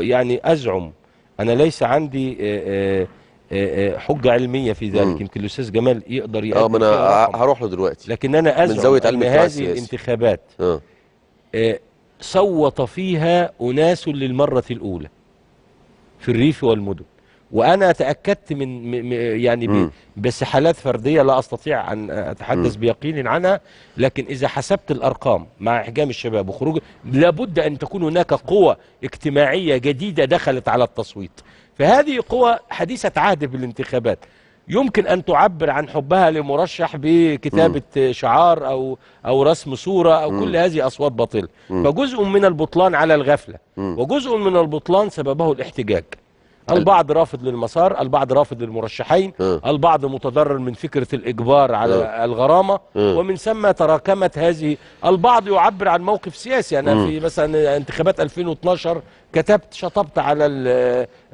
يعني ازعم انا ليس عندي آه، آه، حجه علميه في ذلك يمكن الاستاذ جمال يقدر يقدم اه ما انا هروح له دلوقتي لكن انا ازعم من زاويه علم هذه الانتخابات صوت فيها اناس للمره الاولى في الريف والمدن وانا تاكدت من يعني بسحالات فرديه لا استطيع ان اتحدث بيقين عنها لكن اذا حسبت الارقام مع احجام الشباب وخروج لابد ان تكون هناك قوى اجتماعيه جديده دخلت على التصويت فهذه قوى حديثه عهد بالانتخابات يمكن ان تعبر عن حبها لمرشح بكتابه م. شعار او او رسم صوره او م. كل هذه اصوات باطله فجزء من البطلان على الغفله م. وجزء من البطلان سببه الاحتجاج البعض رافض للمسار البعض رافض للمرشحين اه. البعض متضرر من فكرة الإجبار على اه. الغرامة اه. ومن ثم تراكمت هذه البعض يعبر عن موقف سياسي يعني أنا في مثلا انتخابات 2012 كتبت شطبت على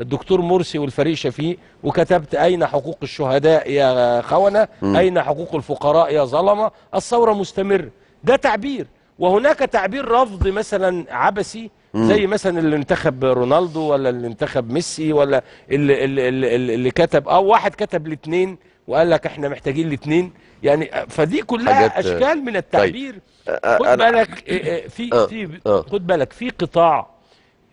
الدكتور مرسي والفريق شفيق وكتبت أين حقوق الشهداء يا خونة أين حقوق الفقراء يا ظلمة الثورة مستمرة ده تعبير وهناك تعبير رفض مثلا عبسي زي مثلا اللي انتخب رونالدو ولا اللي انتخب ميسي ولا اللي, اللي, اللي, اللي كتب او واحد كتب الاثنين وقال لك احنا محتاجين الاثنين يعني فدي كلها آه، اشكال من طيب. التعبير طيب. خد بالك في في خد بالك في قطاع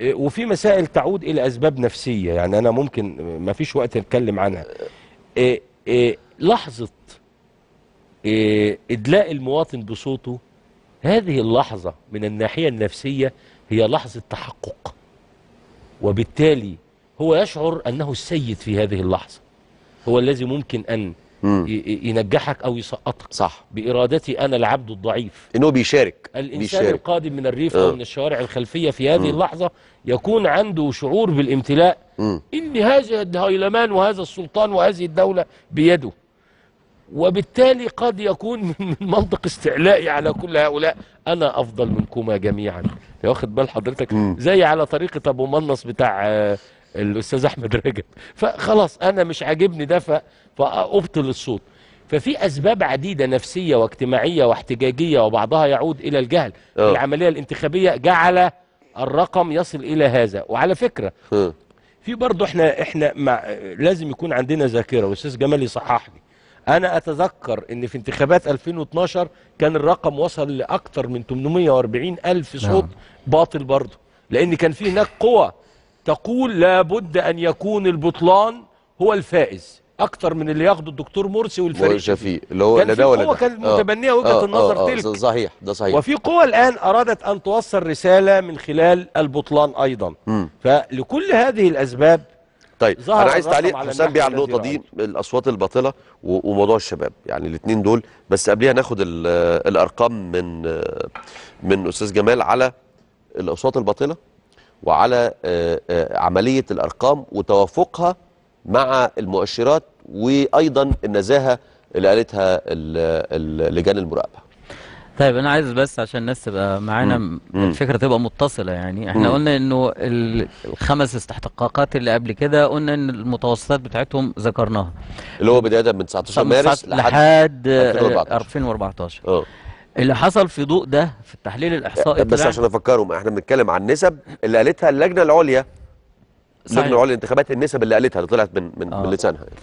وفي مسائل تعود الى اسباب نفسيه يعني انا ممكن ما فيش وقت اتكلم عنها لحظه ادلاء المواطن بصوته هذه اللحظه من الناحيه النفسيه هي لحظة تحقق وبالتالي هو يشعر أنه السيد في هذه اللحظة هو الذي ممكن أن ينجحك أو يسقطك صح بإرادتي أنا العبد الضعيف إنه بيشارك الإنسان بيشارك. القادم من الريف أو آه. من الشوارع الخلفية في هذه مم. اللحظة يكون عنده شعور بالامتلاء إن هذا الهيلمان وهذا السلطان وهذه الدولة بيده وبالتالي قد يكون من منطق استعلائي على كل هؤلاء انا افضل منكما جميعا يا واخد بال حضرتك زي على طريقه ابو منص بتاع آه، الاستاذ احمد رجب فخلاص انا مش عاجبني ده فابطل الصوت ففي اسباب عديده نفسيه واجتماعيه واحتجاجيه وبعضها يعود الى الجهل أوه. العمليه الانتخابيه جعل الرقم يصل الى هذا وعلى فكره آه. في برضه احنا احنا مع لازم يكون عندنا ذاكره والاستاذ جمال يصححني انا اتذكر ان في انتخابات 2012 كان الرقم وصل لاكثر من 840 الف نعم. صوت نعم. باطل برضه لان كان في هناك قوى تقول لابد ان يكون البطلان هو الفائز اكثر من اللي ياخده الدكتور مرسي والفريق شفيق اللي هو كان ده ولا ده كانت متبنيه آه، وجهه آه النظر آه تلك صحيح ده صحيح وفي قوى الان ارادت ان توصل رساله من خلال البطلان ايضا م. فلكل هذه الاسباب طيب انا عايز تعليق حسام بيه على النقطه دي الاصوات الباطله وموضوع الشباب يعني الاثنين دول بس قبليها ناخد الارقام من من استاذ جمال على الاصوات الباطله وعلى عمليه الارقام وتوافقها مع المؤشرات وايضا النزاهه اللي قالتها لجان المراقبه طيب انا عايز بس عشان الناس تبقى معانا الفكره تبقى متصله يعني احنا مم. قلنا انه الخمس استحقاقات اللي قبل كده قلنا ان المتوسطات بتاعتهم ذكرناها اللي هو بدايه من 19 مارس لحد 2014 اه اللي حصل في ضوء ده في التحليل الاحصائي بس عشان افكرهم احنا بنتكلم عن نسب اللي قالتها اللجنه العليا صحيح. اللجنه العليا الانتخابات النسب اللي قالتها اللي طلعت من من, آه. من لسانها يعني.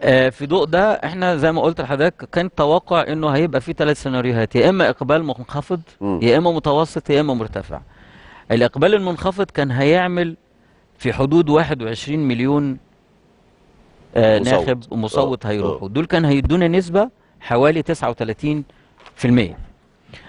آه، في ضوء ده احنا زي ما قلت لحضرتك كان توقع انه هيبقى في ثلاث سيناريوهات يا اما اقبال منخفض يا اما متوسط يا اما مرتفع الاقبال المنخفض كان هيعمل في حدود 21 مليون آه مصوت. ناخب ومصوت آه، هيروحوا آه. دول كان هيدونا نسبه حوالي 39%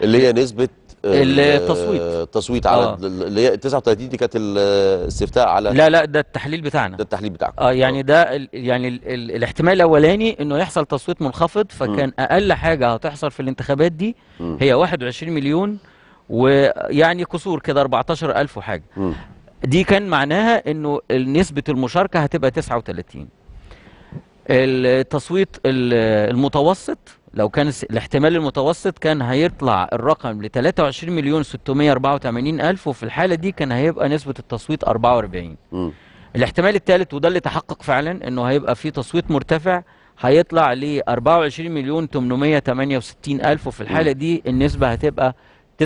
اللي هي نسبه آه، التصويت التصويت على آه. اللي هي 39 دي كانت الاستفتاء على لا لا ده التحليل بتاعنا ده التحليل بتاعك اه يعني آه. ده يعني الاحتمال الاولاني انه يحصل تصويت منخفض فكان م. اقل حاجه هتحصل في الانتخابات دي م. هي 21 مليون ويعني كسور كده 14000 وحاجه م. دي كان معناها انه نسبه المشاركه هتبقى 39 التصويت المتوسط لو كان الاحتمال المتوسط كان هيطلع الرقم ل 23 مليون 684 ألف وفي الحالة دي كان هيبقى نسبة التصويت 44 م. الاحتمال الثالث وده اللي تحقق فعلا انه هيبقى في تصويت مرتفع هيطلع ل 24 مليون 868 ألف وفي الحالة دي النسبة هتبقى 49%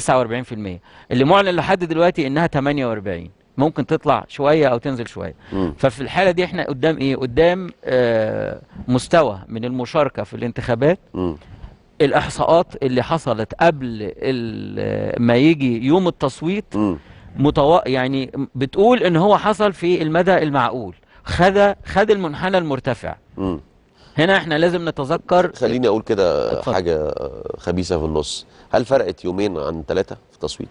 اللي معلن لحد دلوقتي انها 48 ممكن تطلع شويه او تنزل شويه ففي الحاله دي احنا قدام ايه قدام آه مستوى من المشاركه في الانتخابات م. الاحصاءات اللي حصلت قبل ما يجي يوم التصويت متو... يعني بتقول ان هو حصل في المدى المعقول خد خد المنحنى المرتفع م. هنا احنا لازم نتذكر خليني اقول كده حاجه آه، خبيثه في النص هل فرقت يومين عن ثلاثه في التصويت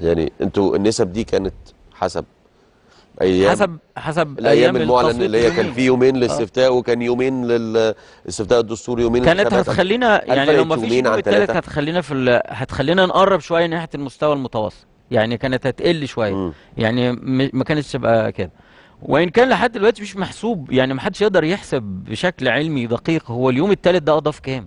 يعني انتوا النسب دي كانت حسب ايام حسب حسب الايام المعلن اللي هي كان في يومين آه. للاستفتاء آه. وكان يومين للاستفتاء الدستوري يومين كانت هتخلينا يعني لو ما فيش يوم تالت هتخلينا في هتخلينا نقرب شويه ناحيه المستوى المتوسط يعني كانت هتقل شويه يعني م. يعني ما كانتش تبقى كده وان كان لحد دلوقتي مش محسوب يعني ما حدش يقدر يحسب بشكل علمي دقيق هو اليوم الثالث ده اضاف كام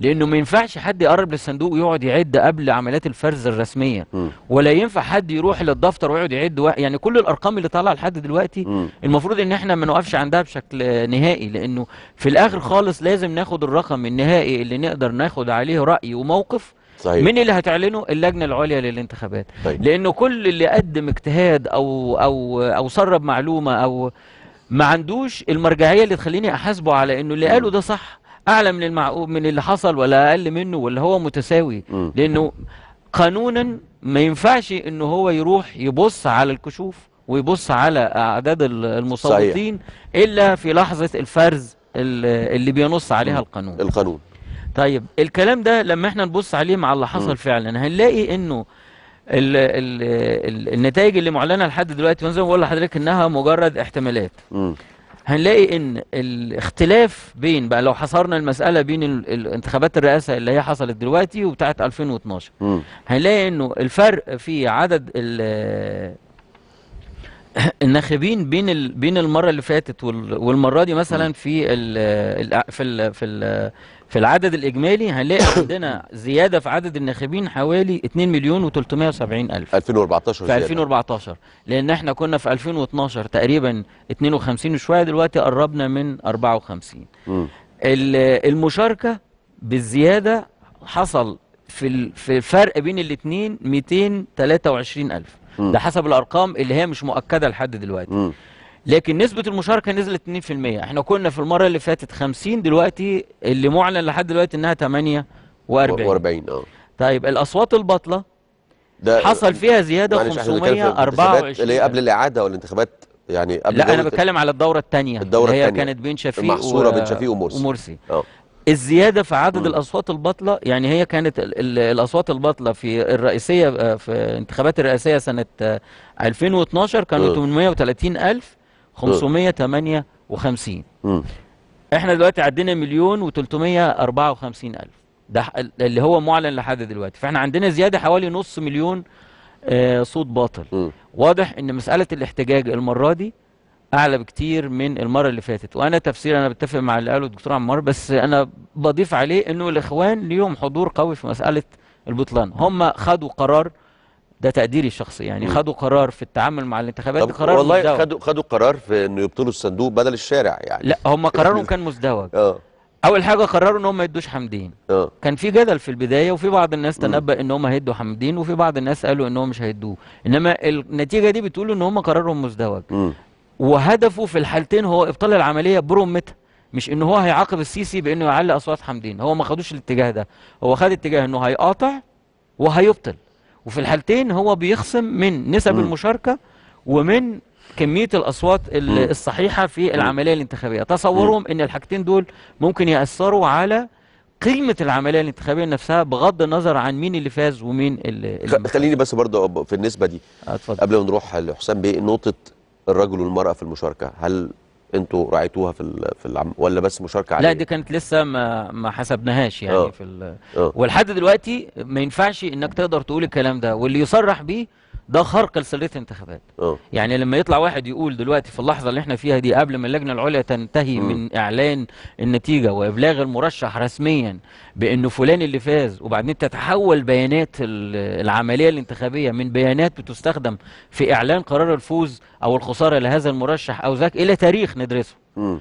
لانه ما ينفعش حد يقرب للصندوق ويقعد يعد قبل عمليات الفرز الرسميه م. ولا ينفع حد يروح للدفتر ويقعد يعد و... يعني كل الارقام اللي طالعه لحد دلوقتي م. المفروض ان احنا ما نوقفش عندها بشكل نهائي لانه في الاخر خالص لازم ناخد الرقم النهائي اللي نقدر ناخد عليه راي وموقف صحيح. من اللي هتعلنه اللجنه العليا للانتخابات طيب. لانه كل اللي قدم اجتهاد او او او سرب معلومه او ما عندوش المرجعيه اللي تخليني احاسبه على انه اللي قاله ده صح اعلى من المعقول من اللي حصل ولا اقل منه ولا هو متساوي م. لانه قانونا ما ينفعش ان هو يروح يبص على الكشوف ويبص على اعداد المصوتين صحيح. الا في لحظه الفرز اللي بينص عليها القانون القانون طيب الكلام ده لما احنا نبص عليه مع اللي حصل م. فعلا هنلاقي انه ال ال النتائج اللي معلنه لحد دلوقتي زي ما بقول لحضرتك انها مجرد احتمالات م. هنلاقي ان الاختلاف بين بقى لو حصرنا المساله بين الانتخابات الرئاسه اللي هي حصلت دلوقتي وبتاعه 2012 م. هنلاقي انه الفرق في عدد الناخبين بين بين المره اللي فاتت والمره دي مثلا في الـ في الـ في الـ في العدد الإجمالي هنلاقي عندنا زيادة في عدد الناخبين حوالي 2 مليون و370 ألف 2014 في 2014 لأن احنا كنا في 2012 تقريبا 52 وشوية دلوقتي قربنا من 54 م. المشاركة بالزيادة حصل في الفرق بين الاثنين 223 ألف م. ده حسب الأرقام اللي هي مش مؤكدة لحد دلوقتي م. لكن نسبة المشاركة نزلت 2% احنا كنا في المرة اللي فاتت 50 دلوقتي اللي معلن لحد دلوقتي انها 48 اه طيب الاصوات الباطلة ده حصل فيها زيادة 524 اللي هي قبل الإعادة والانتخابات يعني قبل لا أنا بتكلم على الدورة الثانية الدورة الثانية هي كانت بين شفيق المحصورة و... بين شفيق ومرسي ومرسي اه الزيادة في عدد م. الأصوات الباطلة يعني هي كانت ال الأصوات الباطلة في الرئيسية آه، في انتخابات الرئاسية سنة 2012 آه، كانوا 830000 830 ألف 558 امم احنا دلوقتي عدينا مليون و354 الف ده اللي هو معلن لحد دلوقتي فاحنا عندنا زياده حوالي نص مليون آه صوت باطل م. واضح ان مساله الاحتجاج المره دي اعلى بكتير من المره اللي فاتت وانا تفسير انا بتفق مع اللي قاله الدكتور عمار بس انا بضيف عليه انه الاخوان ليهم حضور قوي في مساله البطلان هم خدوا قرار ده تقديري الشخصي يعني خدوا قرار في التعامل مع الانتخابات طب قرار والله مزدوج. خدوا خدوا قرار في انه يبطلوا الصندوق بدل الشارع يعني لا هم قرارهم كان مزدوج اه اول حاجه قرروا ان هم ما يدوش حمدين أوه. كان في جدل في البدايه وفي بعض الناس تنبأ ان هم هيدوا حمدين وفي بعض الناس قالوا ان هم مش هيدوه انما النتيجه دي بتقول ان هم قرارهم مزدوج م. وهدفه في الحالتين هو ابطال العمليه برمتها مش ان هو هيعاقب السيسي بانه يعلي اصوات حمدين هو ما خدوش الاتجاه ده هو خد اتجاه انه هيقاطع وهيبطل وفي الحالتين هو بيخصم من نسب م. المشاركة ومن كمية الأصوات الصحيحة في العملية الانتخابية تصورهم أن الحاجتين دول ممكن يأثروا على قيمة العملية الانتخابية نفسها بغض النظر عن مين اللي فاز ومين اللي خليني بس برضه في النسبة دي آه، أتفضل. قبل ما نروح لحسام بيه نقطة الرجل والمرأة في المشاركة هل انتوا راعيتوها في في العم ولا بس مشاركه عاديه؟ لا دي كانت لسه ما ما حسبناهاش يعني أوه. في ال... اه. ولحد دلوقتي ما ينفعش انك تقدر تقول الكلام ده واللي يصرح بيه ده خرق لسريه الانتخابات اه. يعني لما يطلع واحد يقول دلوقتي في اللحظه اللي احنا فيها دي قبل ما اللجنه العليا تنتهي م. اه. من اعلان النتيجه وابلاغ المرشح رسميا بانه فلان اللي فاز وبعدين تتحول بيانات العمليه الانتخابيه من بيانات بتستخدم في اعلان قرار الفوز او الخساره لهذا المرشح او ذاك الى تاريخ ندرسه م. اه.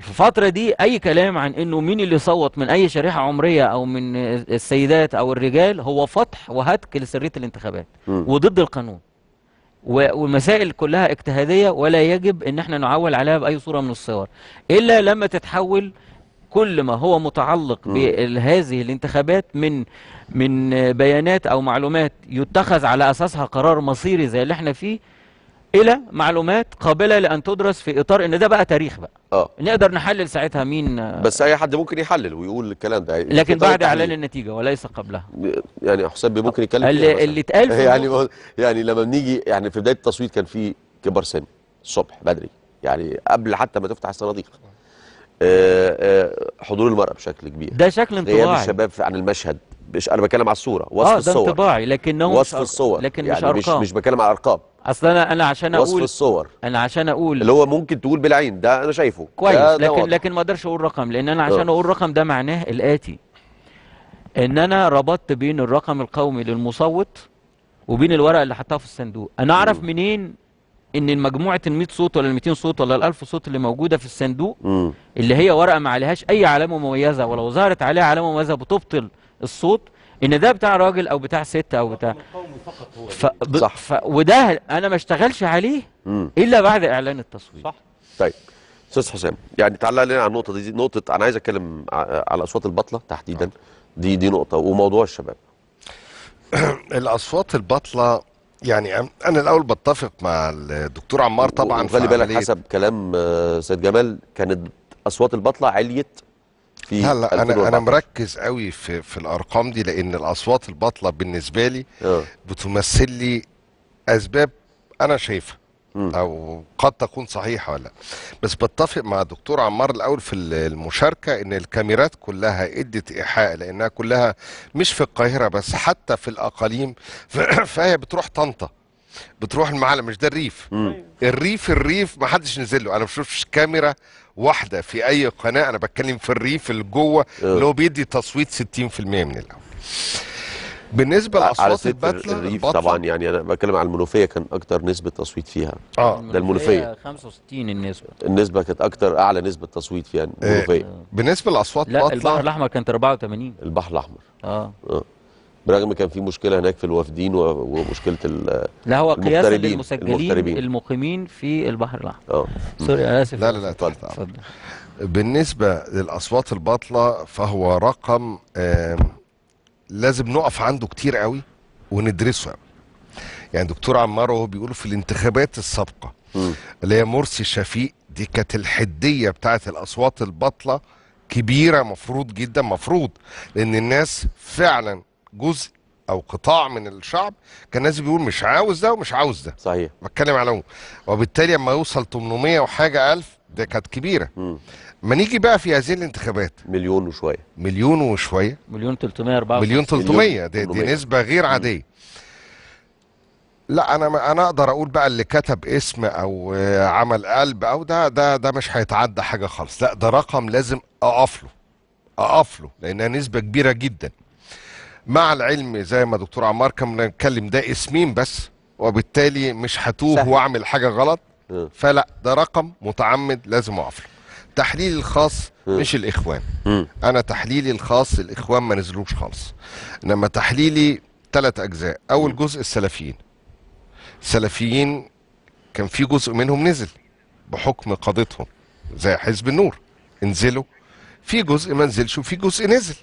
في الفترة دي أي كلام عن إنه مين اللي صوت من أي شريحة عمرية أو من السيدات أو الرجال هو فتح وهتك لسرية الانتخابات م. وضد القانون والمسائل كلها اجتهادية ولا يجب إن احنا نعول عليها بأي صورة من الصور إلا لما تتحول كل ما هو متعلق بهذه الانتخابات من من بيانات أو معلومات يتخذ على أساسها قرار مصيري زي اللي احنا فيه الى معلومات قابله لان تدرس في اطار ان ده بقى تاريخ بقى اه نقدر نحلل ساعتها مين بس اي حد ممكن يحلل ويقول الكلام ده يعني لكن بعد اعلان النتيجه وليس قبلها يعني حسام ممكن يتكلم اللي, اللي اتقال يعني يعني لما بنيجي يعني في بدايه التصويت كان في كبار سن الصبح بدري يعني قبل حتى ما تفتح الصناديق آه، آه، حضور المرأة بشكل كبير ده شكل انطباعي غياب الشباب عن المشهد مش انا بتكلم على الصوره وصف آه الصور اه ده انطباعي لكنه وصف مش الصور لكن يعني مش ارقام مش, مش بتكلم على ارقام اصل انا انا عشان اقول وصف الصور انا عشان اقول اللي هو ممكن تقول بالعين ده انا شايفه كويس ده لكن ده لكن ما اقدرش اقول رقم لان انا عشان آه. اقول رقم ده معناه الاتي ان انا ربطت بين الرقم القومي للمصوت وبين الورقه اللي حطها في الصندوق انا اعرف منين ان المجموعه ال 100 صوت ولا ال 200 صوت ولا ال 1000 صوت اللي موجوده في الصندوق اللي هي ورقه ما عليهاش اي علامه مميزه ولو ظهرت عليها علامه مميزه بتبطل الصوت ان ده بتاع راجل او بتاع ست او بتاع فقط هو ف... ب... صح ف... وده انا ما اشتغلش عليه مم. الا بعد اعلان التصويت صح طيب استاذ حسام يعني تعلق لنا على النقطه دي, دي نقطه انا عايز اتكلم على اصوات البطله تحديدا آه. دي دي نقطه وموضوع الشباب الاصوات البطله يعني انا الاول بتفق مع الدكتور عمار طبعا خلي بالك حسب كلام آه، سيد جمال كانت اصوات البطله عليت في هلا انا انا مركز قوي في في الارقام دي لان الاصوات الباطله بالنسبه لي أه. بتمثل لي اسباب انا شايفها او قد تكون صحيحه ولا بس بتفق مع الدكتور عمار الاول في المشاركه ان الكاميرات كلها ادت ايحاء لانها كلها مش في القاهره بس حتى في الاقاليم فهي بتروح طنطا بتروح المعالم مش ده الريف مم. الريف الريف ما حدش نزل له انا ما بشوفش كاميرا واحده في اي قناه انا بتكلم في الريف اللي جوه آه. اللي هو بيدي تصويت 60% من الاول بالنسبه لاصوات البتله الريف البطلة. طبعا يعني انا بتكلم على المنوفيه كان اكتر نسبه تصويت فيها اه ده المنوفيه 65 النسبه النسبه كانت اكتر اعلى نسبه تصويت فيها المنوفيه آه. بالنسبه لاصوات لا البحر الاحمر كانت 84 البحر الاحمر اه, آه. برغم كان في مشكله هناك في الوافدين ومشكله لا هو قياس للمسجلين المقيمين في البحر الاحمر اه سوري انا اسف لا لا لا اتفضل اتفضل بالنسبه للاصوات الباطله فهو رقم لازم نقف عنده كتير قوي وندرسه قوي يعني دكتور عمار وهو بيقول في الانتخابات السابقه اللي هي مرسي شفيق دي كانت الحديه بتاعه الاصوات الباطله كبيره مفروض جدا مفروض لان الناس فعلا جزء او قطاع من الشعب كان الناس بيقول مش عاوز ده ومش عاوز ده صحيح بتكلم على وبالتالي اما يوصل 800 وحاجه الف ده كانت كبيره ما نيجي بقى في هذه الانتخابات مليون وشويه مليون وشويه مليون 304 مليون 300 دي, دي نسبه غير عاديه لا انا ما انا اقدر اقول بقى اللي كتب اسم او آه، عمل قلب او ده ده ده مش هيتعدى حاجه خالص لا ده رقم لازم اقف له اقف له لانها نسبه كبيره جدا مع العلم زي ما دكتور عمار كان بنتكلم ده اسمين بس وبالتالي مش هتوه واعمل حاجه غلط فلا ده رقم متعمد لازم اقف تحليلي الخاص مش الاخوان انا تحليلي الخاص الاخوان ما نزلوش خالص انما تحليلي ثلاث اجزاء اول جزء السلفيين السلفيين كان في جزء منهم نزل بحكم قضيتهم زي حزب النور انزلوا في جزء ما نزلش وفي جزء نزل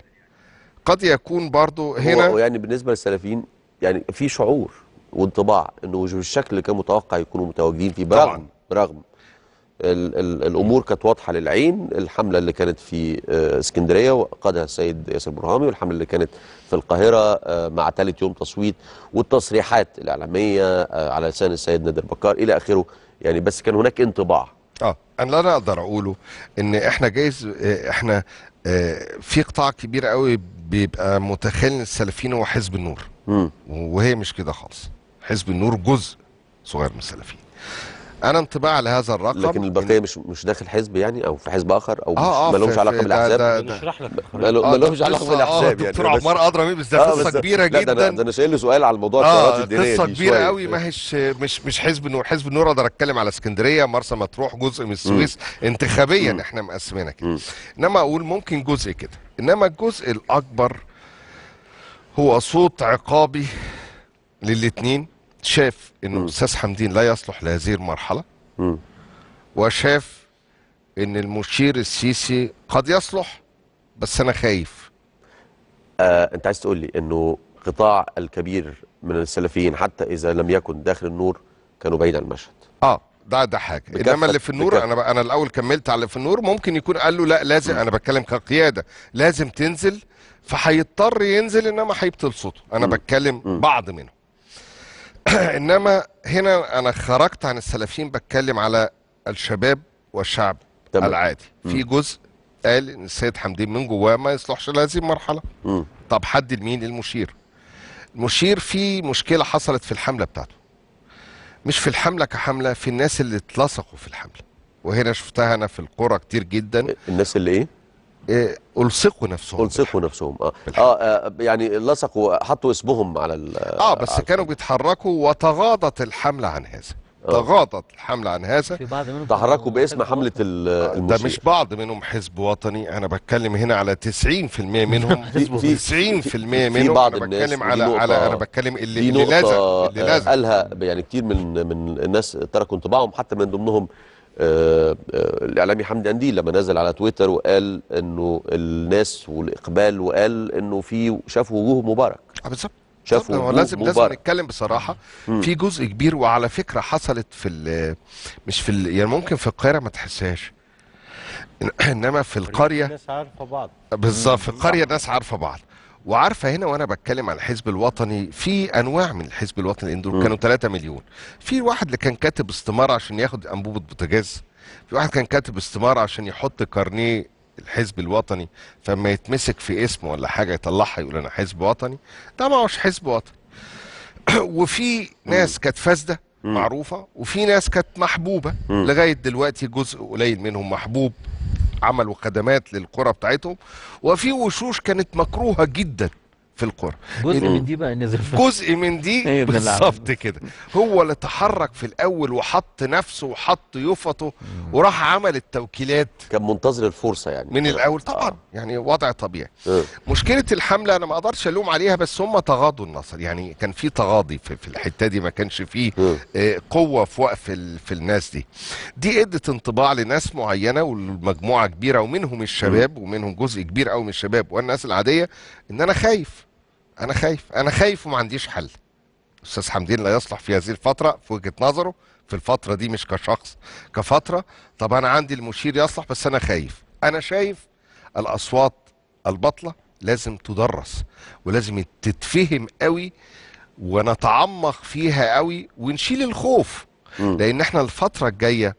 قد يكون برضو هنا هو يعني بالنسبه للسلفيين يعني في شعور وانطباع انه مش بالشكل اللي كان متوقع يكونوا متواجدين فيه برغم طبعا. رغم الـ الـ الامور كانت واضحه للعين الحمله اللي كانت في آه، اسكندريه وقادها السيد ياسر برهامي والحمله اللي كانت في القاهره آه، مع ثالث يوم تصويت والتصريحات الاعلاميه آه، على لسان السيد نادر بكار الى اخره يعني بس كان هناك انطباع اه انا اللي انا اقدر اقوله ان احنا جايز احنا في قطاع كبير قوي بيبقى متخيل ان السلفيين هو حزب النور وهي مش كده خالص حزب النور جزء صغير من السلفيين انا انطباع على هذا الرقم لكن البقيه مش مش داخل حزب يعني او في حزب اخر او مش آه آه ملهمش علاقه بالاحزاب بنشرح لك آه علاقه آه، بالاحزاب يعني دكتور عمار ادرى مين بس ده آه، قصه كبيره جدا لا ده انا شايل له سؤال على الموضوع القرارات آه، الدينيه قصه كبيره قوي ما هيش مش مش حزب نور حزب النور اقدر اتكلم على اسكندريه مرسى مطروح جزء من السويس انتخابيا احنا مقسمينها كده انما اقول ممكن جزء كده انما الجزء الاكبر هو صوت عقابي للاثنين شاف انه الاستاذ حمدين لا يصلح لهذه المرحله م. وشاف ان المشير السيسي قد يصلح بس انا خايف آه، انت عايز تقول لي انه قطاع الكبير من السلفيين حتى اذا لم يكن داخل النور كانوا بعيد عن المشهد اه ده ده حاجه انما اللي في النور بكفت. انا انا الاول كملت على اللي في النور ممكن يكون قال له لا لازم م. انا بتكلم كقياده لازم تنزل فهيضطر ينزل انما هيبطل صوته انا م. بتكلم م. بعض منهم انما هنا انا خرجت عن السلفيين بتكلم على الشباب والشعب تمام. العادي في جزء قال ان السيد حمدين من جواه ما يصلحش لهذه المرحله م. طب حد لمين المشير المشير في مشكله حصلت في الحمله بتاعته مش في الحمله كحمله في الناس اللي اتلصقوا في الحمله وهنا شفتها انا في القرى كتير جدا الناس اللي ايه آه، الصقوا نفسهم الصقوا نفسهم آه. آه, اه يعني لصقوا حطوا اسمهم على اه بس على كانوا بيتحركوا وتغاضت الحمله عن هذا آه. تغاضت الحمله عن هذا في بعض منهم تحركوا باسم حمله المشير آه، ده مش بعض منهم حزب وطني انا بتكلم هنا على 90% منهم 90% منهم في بعض انا بتكلم على على انا بتكلم اللي اللي لازم اللي لازم قالها يعني كتير من من الناس تركوا انطباعهم حتى من ضمنهم آه، آه، الاعلامي حمدي انديل لما نزل على تويتر وقال انه الناس والاقبال وقال انه في شافوا وجوه مبارك آه، بالظبط شافوا هو لازم مبارك. لازم نتكلم بصراحه مم. في جزء كبير وعلى فكره حصلت في مش في يعني ممكن في القاهره ما تحسهاش انما في القريه الناس عارفه بعض بالظبط في القريه الناس عارفه بعض وعارفه هنا وانا بتكلم عن الحزب الوطني في انواع من الحزب الوطني لان دول كانوا 3 مليون في واحد اللي كان كاتب استماره عشان ياخد انبوبه بوتاجاز في واحد كان كاتب استماره عشان يحط كارنيه الحزب الوطني فما يتمسك في اسمه ولا حاجه يطلعها يقول انا حزب وطني ده ما هوش حزب وطني وفي ناس كانت فاسده معروفه وفي ناس كانت محبوبه لغايه دلوقتي جزء قليل منهم محبوب عمل خدمات للقرى بتاعتهم وفي وشوش كانت مكروهه جدا في الكوره جزء من دي بقى نزل في جزء من دي إيه بالظبط كده هو اللي تحرك في الاول وحط نفسه وحط يفطه وراح عمل التوكيلات كان منتظر الفرصه يعني من الاول آه. طبعا آه. يعني وضع طبيعي إيه. مشكله الحمله انا ما اقدرش الوم عليها بس هم تغاضوا النصر يعني كان في تغاضي في, الحته دي ما كانش فيه آه، قوه في وقف في الناس دي دي ادت انطباع لناس معينه والمجموعه كبيره ومنهم الشباب ومنهم جزء كبير قوي من الشباب والناس العاديه ان انا خايف انا خايف انا خايف وما عنديش حل استاذ حمدين لا يصلح في هذه الفتره في وجهه نظره في الفتره دي مش كشخص كفتره طب انا عندي المشير يصلح بس انا خايف انا شايف الاصوات البطله لازم تدرس ولازم تتفهم قوي ونتعمق فيها قوي ونشيل الخوف م. لان احنا الفتره الجايه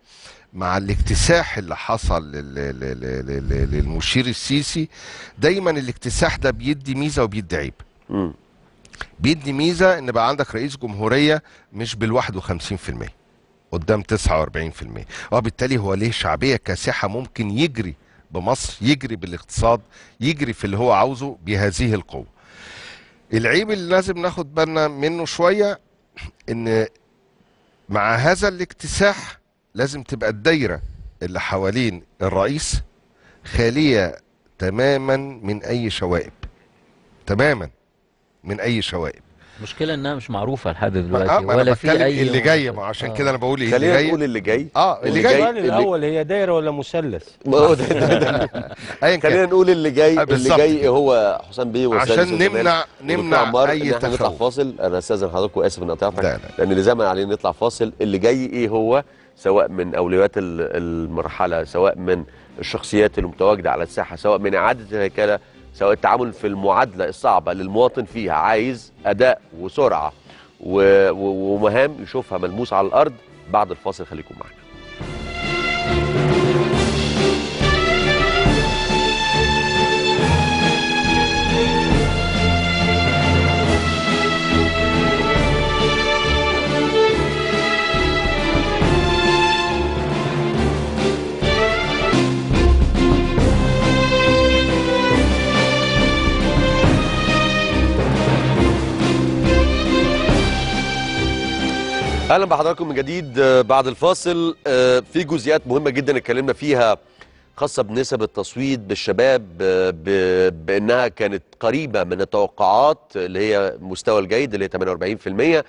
مع الاكتساح اللي حصل للمشير السيسي دايما الاكتساح ده بيدي ميزه وبيدي عيب بيدي ميزه ان بقى عندك رئيس جمهوريه مش بال 51% قدام 49% وبالتالي آه، هو ليه شعبيه كاسحه ممكن يجري بمصر يجري بالاقتصاد يجري في اللي هو عاوزه بهذه القوه العيب اللي لازم ناخد بالنا منه شويه ان مع هذا الاكتساح لازم تبقى الدايره اللي حوالين الرئيس خاليه تماما من اي شوائب تماما من اي شوائب المشكله انها مش معروفه لحد دلوقتي آه ولا في اي اللي جاي ما عشان آه. كده انا بقول ايه اللي جاي نقول اللي جاي اه اللي, اللي جاي, جاي. يعني الاول هي دايره ولا مثلث ما ايا كان خلينا نقول اللي جاي آه، اللي جاي هو حسام بيه عشان نمنع نمنع اي تخوف نطلع فاصل انا استاذن حضرتك واسف ان قطعتك لان لزاما علينا نطلع فاصل اللي جاي ايه هو سواء من اولويات المرحله سواء من الشخصيات المتواجده على الساحه سواء من اعاده الهيكله سواء التعامل في المعادله الصعبه للمواطن فيها عايز اداء وسرعه ومهام يشوفها ملموس على الارض بعد الفاصل خليكم معنا اهلا بحضراتكم من جديد آه، بعد الفاصل آه، في جزئيات مهمه جدا اتكلمنا فيها خاصه بنسب التصويت بالشباب آه، بانها كانت قريبه من التوقعات اللي هي المستوى الجيد اللي هي 48%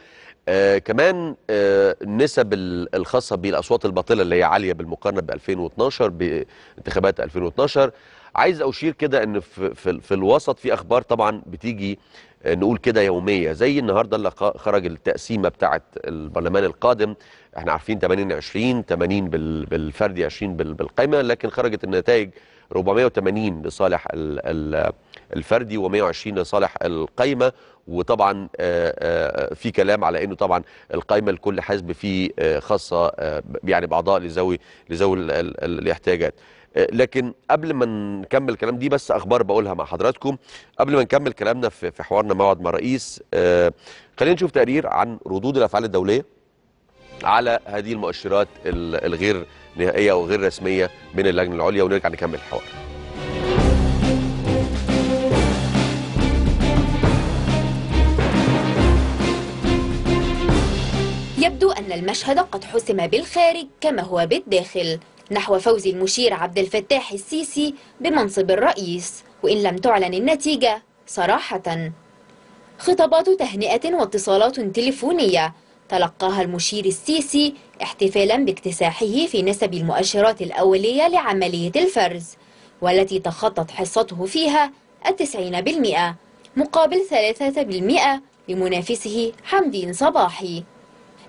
آه كمان آه النسب الخاصه بالاصوات الباطله اللي هي عاليه بالمقارنه ب 2012 بانتخابات 2012 عايز اشير كده ان في, في, في الوسط في اخبار طبعا بتيجي نقول كده يوميه زي النهارده اللي خرج التقسيمه بتاعه البرلمان القادم احنا عارفين 80 20 80 بالفردي 20 بالقائمه لكن خرجت النتائج 480 لصالح الفردي و120 لصالح القايمه وطبعا آه، آه، في كلام على انه طبعا القايمه لكل حزب فيه آه، خاصه يعني باعضاء لذوي لذوي الاحتياجات لكن قبل ما نكمل الكلام دي بس اخبار بقولها مع حضراتكم قبل ما نكمل كلامنا في حوارنا موعد مع الرئيس آه، خلينا نشوف تقرير عن ردود الافعال الدوليه على هذه المؤشرات الغير نهائيه وغير رسميه من اللجنه العليا ونرجع نكمل الحوار يبدو أن المشهد قد حسم بالخارج كما هو بالداخل نحو فوز المشير عبد الفتاح السيسي بمنصب الرئيس وإن لم تعلن النتيجة صراحة خطابات تهنئة واتصالات تليفونية تلقاها المشير السيسي احتفالا باكتساحه في نسب المؤشرات الأولية لعملية الفرز والتي تخطت حصته فيها التسعين بالمئة مقابل ثلاثة بالمئة لمنافسه حمدين صباحي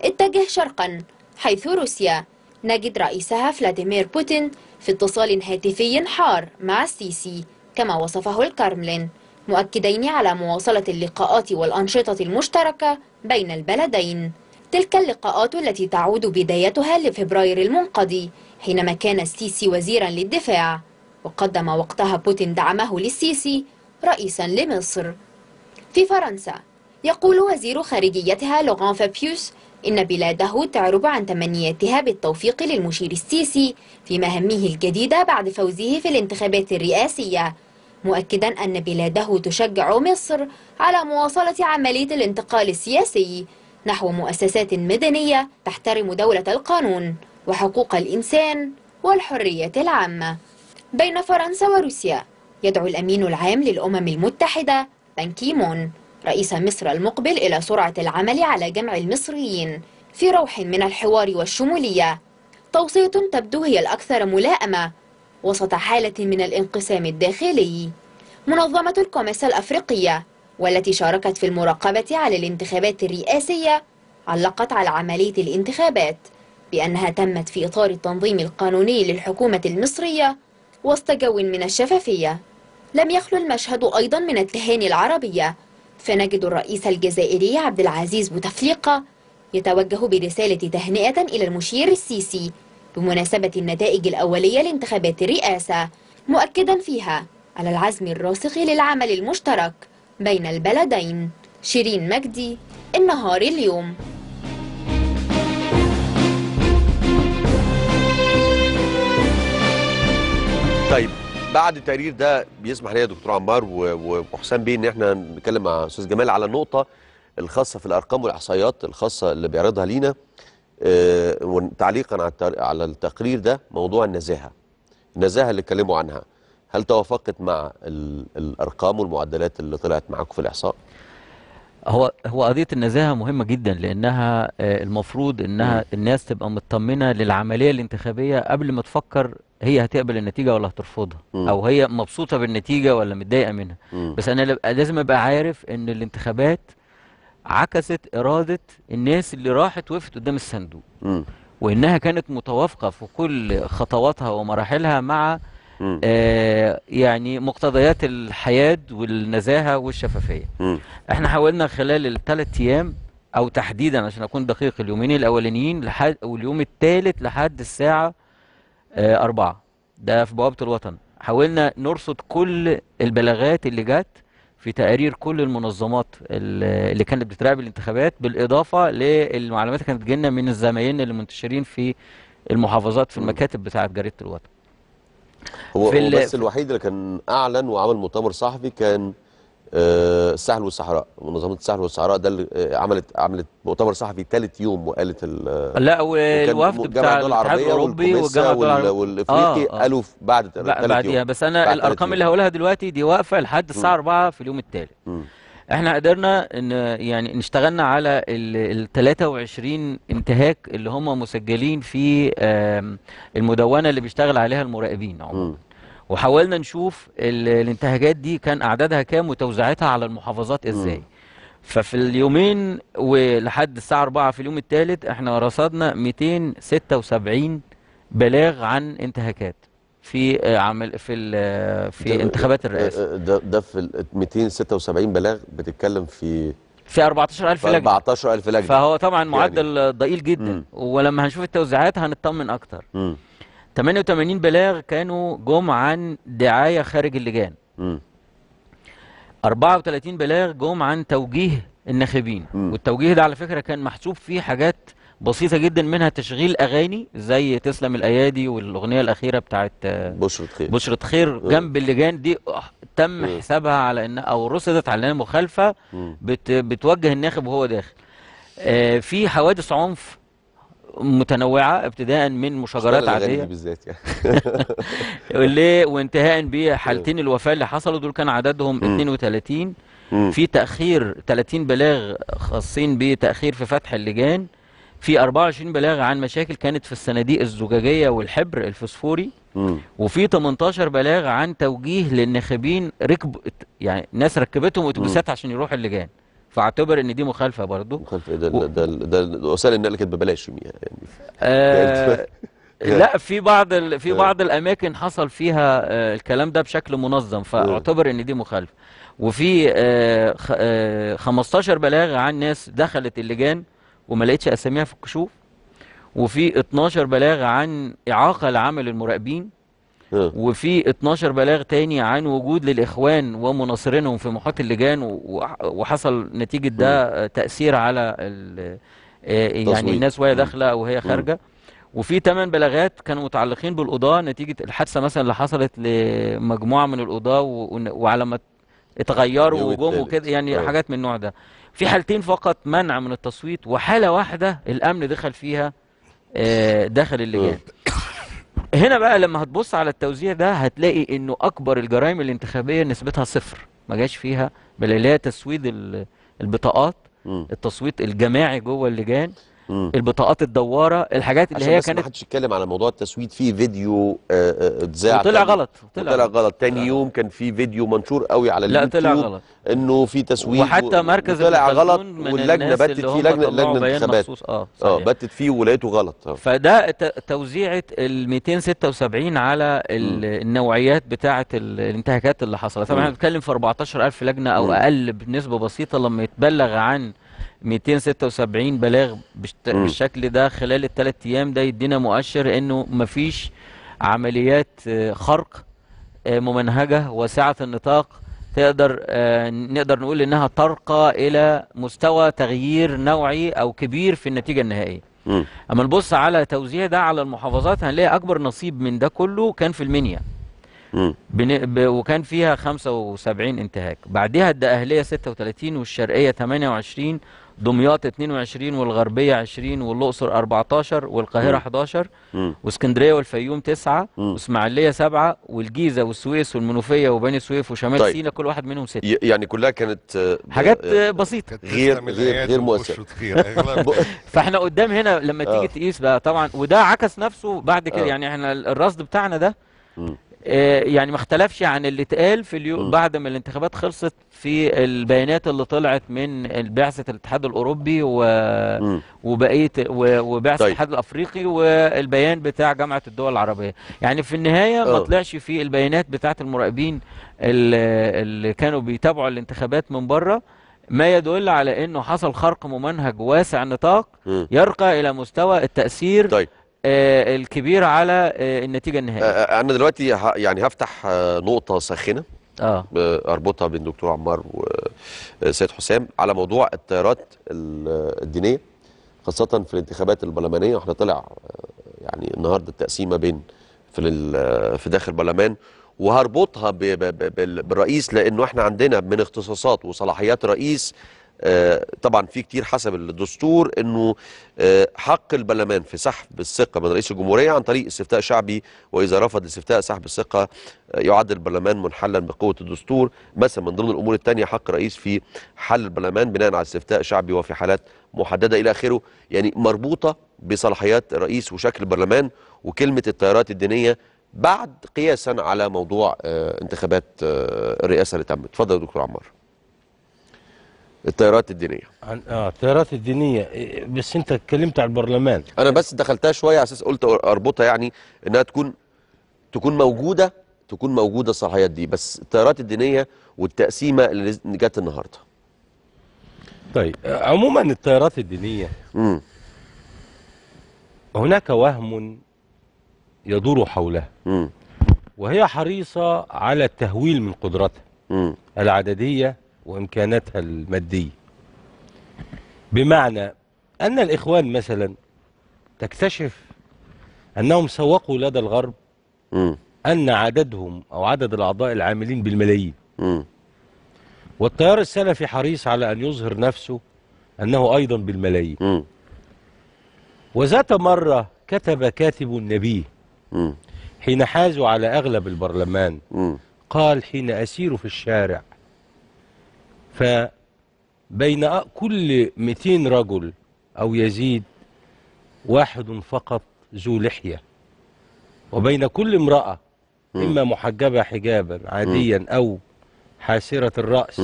اتجه شرقا حيث روسيا نجد رئيسها فلاديمير بوتين في اتصال هاتفي حار مع السيسي كما وصفه الكرملين مؤكدين على مواصلة اللقاءات والأنشطة المشتركة بين البلدين تلك اللقاءات التي تعود بدايتها لفبراير المنقضي حينما كان السيسي وزيرا للدفاع وقدم وقتها بوتين دعمه للسيسي رئيسا لمصر في فرنسا يقول وزير خارجيتها لوغان فابيوس إن بلاده تعرب عن تمنياتها بالتوفيق للمشير السيسي في مهامه الجديدة بعد فوزه في الانتخابات الرئاسية مؤكدا أن بلاده تشجع مصر على مواصلة عملية الانتقال السياسي نحو مؤسسات مدنية تحترم دولة القانون وحقوق الإنسان والحرية العامة بين فرنسا وروسيا يدعو الأمين العام للأمم المتحدة بانكيمون رئيس مصر المقبل إلى سرعة العمل على جمع المصريين في روح من الحوار والشمولية توصية تبدو هي الأكثر ملائمة وسط حالة من الانقسام الداخلي منظمة الكوميسا الأفريقية والتي شاركت في المراقبة على الانتخابات الرئاسية علقت على عملية الانتخابات بأنها تمت في إطار التنظيم القانوني للحكومة المصرية وسط جو من الشفافية لم يخلو المشهد أيضا من التهاني العربية فنجد الرئيس الجزائري عبد العزيز بوتفليقة يتوجه برسالة تهنئة إلى المشير السيسي بمناسبة النتائج الأولية لانتخابات الرئاسة مؤكدا فيها على العزم الراسخ للعمل المشترك بين البلدين شيرين مجدي النهار اليوم طيب بعد التقرير ده بيسمح لي يا دكتور عمار وحسام بيه ان احنا نتكلم مع استاذ جمال على النقطه الخاصه في الارقام والاحصائيات الخاصه اللي بيعرضها لينا آه، وتعليقا على التقرير ده موضوع النزاهه النزاهه اللي اتكلموا عنها هل توافقت مع الارقام والمعدلات اللي طلعت معاكم في الاحصاء هو هو قضيه النزاهه مهمه جدا لانها آه، المفروض انها الناس تبقى مطمنه للعمليه الانتخابيه قبل ما تفكر هي هتقبل النتيجه ولا هترفضها م. او هي مبسوطه بالنتيجه ولا متضايقه منها م. بس انا لازم ابقى عارف ان الانتخابات عكست اراده الناس اللي راحت وقفت قدام الصندوق وانها كانت متوافقه في كل خطواتها ومراحلها مع آه يعني مقتضيات الحياد والنزاهه والشفافيه م. احنا حاولنا خلال الثلاث ايام او تحديدا عشان اكون دقيق اليومين الاولانيين لحد واليوم الثالث لحد الساعه آه، أربعة ده في بوابة الوطن حاولنا نرصد كل البلاغات اللي جت في تقارير كل المنظمات اللي كانت بتراقب الانتخابات بالإضافة للمعلومات اللي كانت جينا من الزمايين اللي منتشرين في المحافظات في المكاتب بتاعة جريدة الوطن هو, هو بس الوحيد اللي كان أعلن وعمل مؤتمر صحفي كان آه، الساحل والصحراء منظمه الساحل والصحراء ده اللي آه، عملت عملت مؤتمر صحفي ثالث يوم وقالت ال لا آه، والوفد بتاع الاتحاد الاوروبي والجامعه الدول والافريقي آه آه قالوا بعد ثالث يوم بس انا الارقام اللي هقولها دلوقتي دي واقفه لحد الساعه 4 في اليوم التالي م. احنا قدرنا ان يعني اشتغلنا على ال 23 انتهاك اللي هم مسجلين في المدونه اللي بيشتغل عليها المراقبين عموما وحاولنا نشوف الانتهاكات دي كان اعدادها كام وتوزيعتها على المحافظات ازاي ففي اليومين ولحد الساعه 4 في اليوم الثالث احنا رصدنا 276 بلاغ عن انتهاكات في عمل في في انتخابات الرئاسه ده ده في 276 بلاغ بتتكلم في في 14000 لجنه 14000 لجنه فهو طبعا معدل يعني. ضئيل جدا ولما هنشوف التوزيعات هنطمن اكتر م. 88 بلاغ كانوا جم عن دعاية خارج اللجان م. 34 بلاغ جم عن توجيه الناخبين والتوجيه ده على فكرة كان محسوب فيه حاجات بسيطة جدا منها تشغيل أغاني زي تسلم الأيادي والأغنية الأخيرة بتاعت بشرة خير بشرة خير جنب اللجان دي أه، تم م. حسابها على إن أو رصدت على إنها مخالفة بت بتوجه الناخب وهو داخل آه في حوادث عنف متنوعه ابتداء من مشاجرات عاديه بالذات يعني وانتهاء بحالتين أيوه. الوفاه اللي حصلوا دول كان عددهم 32 في تاخير 30 بلاغ خاصين بتاخير في فتح اللجان في 24 بلاغ عن مشاكل كانت في الصناديق الزجاجيه والحبر الفسفوري وفي 18 بلاغ عن توجيه للناخبين ركب يعني ناس ركبتهم اتوبيسات عشان يروحوا اللجان فاعتبر ان دي مخالفه برضه مخالفه ده, و... ده ده ده وسائل النقل كانت ببلاش يعني آه لا في بعض ال... في آه. بعض الاماكن حصل فيها آه الكلام ده بشكل منظم فاعتبر ان دي مخالفه وفي آه آه 15 بلاغ عن ناس دخلت اللجان وما لقيتش اساميها في الكشوف وفي 12 بلاغ عن اعاقه لعمل المراقبين اه. وفي 12 بلاغ تاني عن وجود للاخوان ومناصرينهم في محاط اللجان وحصل نتيجه ده تاثير على آه، يعني الناس وهي داخله او هي خارجه وفي ثمان بلاغات كانوا متعلقين بالقضاه نتيجه الحادثه مثلا اللي حصلت لمجموعه من القضاه وعلى ما اتغيروا وجم وكده يعني أوه. حاجات من النوع ده في حالتين فقط منع من التصويت وحاله واحده الامن دخل فيها آه، داخل اللجان هنا بقى لما هتبص على التوزيع ده هتلاقي انه اكبر الجرائم الانتخابيه نسبتها صفر ما جاش فيها بل اللي هي تسويد البطاقات التصويت الجماعي جوه اللجان مم. البطاقات الدواره الحاجات اللي هي كانت ما حدش يتكلم على موضوع التسويد في فيديو آه، آه، اتذاع طلع غلط طلع غلط تاني يوم كان في فيديو منشور قوي على اليوتيوب لا طلع غلط انه في تسويد وحتى مركز طلع غلط واللجنه بتت فيه لجنه لجنه انتخابات اه اه بتت فيه ولقيته غلط آه. فده توزيعه ال 276 على النوعيات بتاعه الانتهاكات اللي حصلت طبعا احنا بنتكلم في 14000 لجنه او اقل بنسبه بسيطه لما يتبلغ عن 276 بلاغ بالشكل ده خلال الثلاث ايام ده يدينا مؤشر انه مفيش عمليات آه، خرق آه، ممنهجه واسعه النطاق تقدر آه، نقدر نقول انها ترقى الى مستوى تغيير نوعي او كبير في النتيجه النهائيه. اما نبص على توزيع ده على المحافظات هنلاقي اكبر نصيب من ده كله كان في المنيا. بن... ب... وكان فيها 75 انتهاك بعدها الدقهليه 36 والشرقيه 28 دمياط 22 والغربيه 20 والاقصر 14 والقاهره م. 11 واسكندريه والفيوم 9 واسماعيليه 7 والجيزه والسويس والمنوفيه وبني سويف وشمال طيب. سينا كل واحد منهم 6 يعني كلها كانت آه، حاجات آه، بسيطه غير غير غير مؤثره فاحنا قدام هنا لما تيجي آه. تقيس بقى طبعا وده عكس نفسه بعد كده يعني احنا الرصد بتاعنا ده آه، يعني ما اختلفش عن اللي اتقال في اليوم بعد ما الانتخابات خلصت في البيانات اللي طلعت من بعثه الاتحاد الاوروبي و... وبقيه و... وبعثه طيب. الاتحاد الافريقي والبيان بتاع جامعه الدول العربيه يعني في النهايه أوه. ما آه. طلعش في البيانات بتاعه المراقبين اللي كانوا بيتابعوا الانتخابات من بره ما يدل على انه حصل خرق ممنهج واسع النطاق يرقى الى مستوى التاثير طيب. آه، الكبيره على آه، النتيجه النهائيه آه، انا دلوقتي يعني هفتح نقطه ساخنه اه اربطها بين دكتور عمار وسيد حسام على موضوع التيارات الدينيه خاصه في الانتخابات البرلمانيه واحنا طلع يعني النهارده التقسيمه بين في في داخل البرلمان وهربطها بالرئيس لانه احنا عندنا من اختصاصات وصلاحيات رئيس آه، طبعا في كتير حسب الدستور انه آه، حق البرلمان في سحب الثقه من رئيس الجمهوريه عن طريق استفتاء شعبي واذا رفض الاستفتاء سحب الثقه آه، يعد البرلمان منحلا بقوه الدستور مثلا من ضمن الامور الثانيه حق رئيس في حل البرلمان بناء على استفتاء شعبي وفي حالات محدده الى اخره يعني مربوطه بصلاحيات الرئيس وشكل البرلمان وكلمه التيارات الدينيه بعد قياسا على موضوع انتخابات الرئاسه اللي تمت اتفضل يا دكتور عمار التيارات الدينيه عن اه التيارات الدينيه إيه، بس انت اتكلمت على البرلمان انا بس دخلتها شويه على اساس قلت اربطها يعني انها تكون تكون موجوده تكون موجوده الصلاحيات دي بس التيارات الدينيه والتقسيمه اللي جت النهارده طيب عموما التيارات الدينيه امم هناك وهم يدور حولها مم. وهي حريصه على التهويل من قدرتها العدديه وإمكاناتها المادية بمعنى أن الإخوان مثلا تكتشف أنهم سوقوا لدى الغرب أن عددهم أو عدد الأعضاء العاملين بالملايين والتيار السلفي حريص على أن يظهر نفسه أنه أيضا بالملايين وذات مرة كتب كاتب النبي حين حازوا على أغلب البرلمان قال حين أسير في الشارع فبين كل 200 رجل أو يزيد واحد فقط ذو لحية وبين كل امرأة إما محجبة حجابا عاديا أو حاسرة الرأس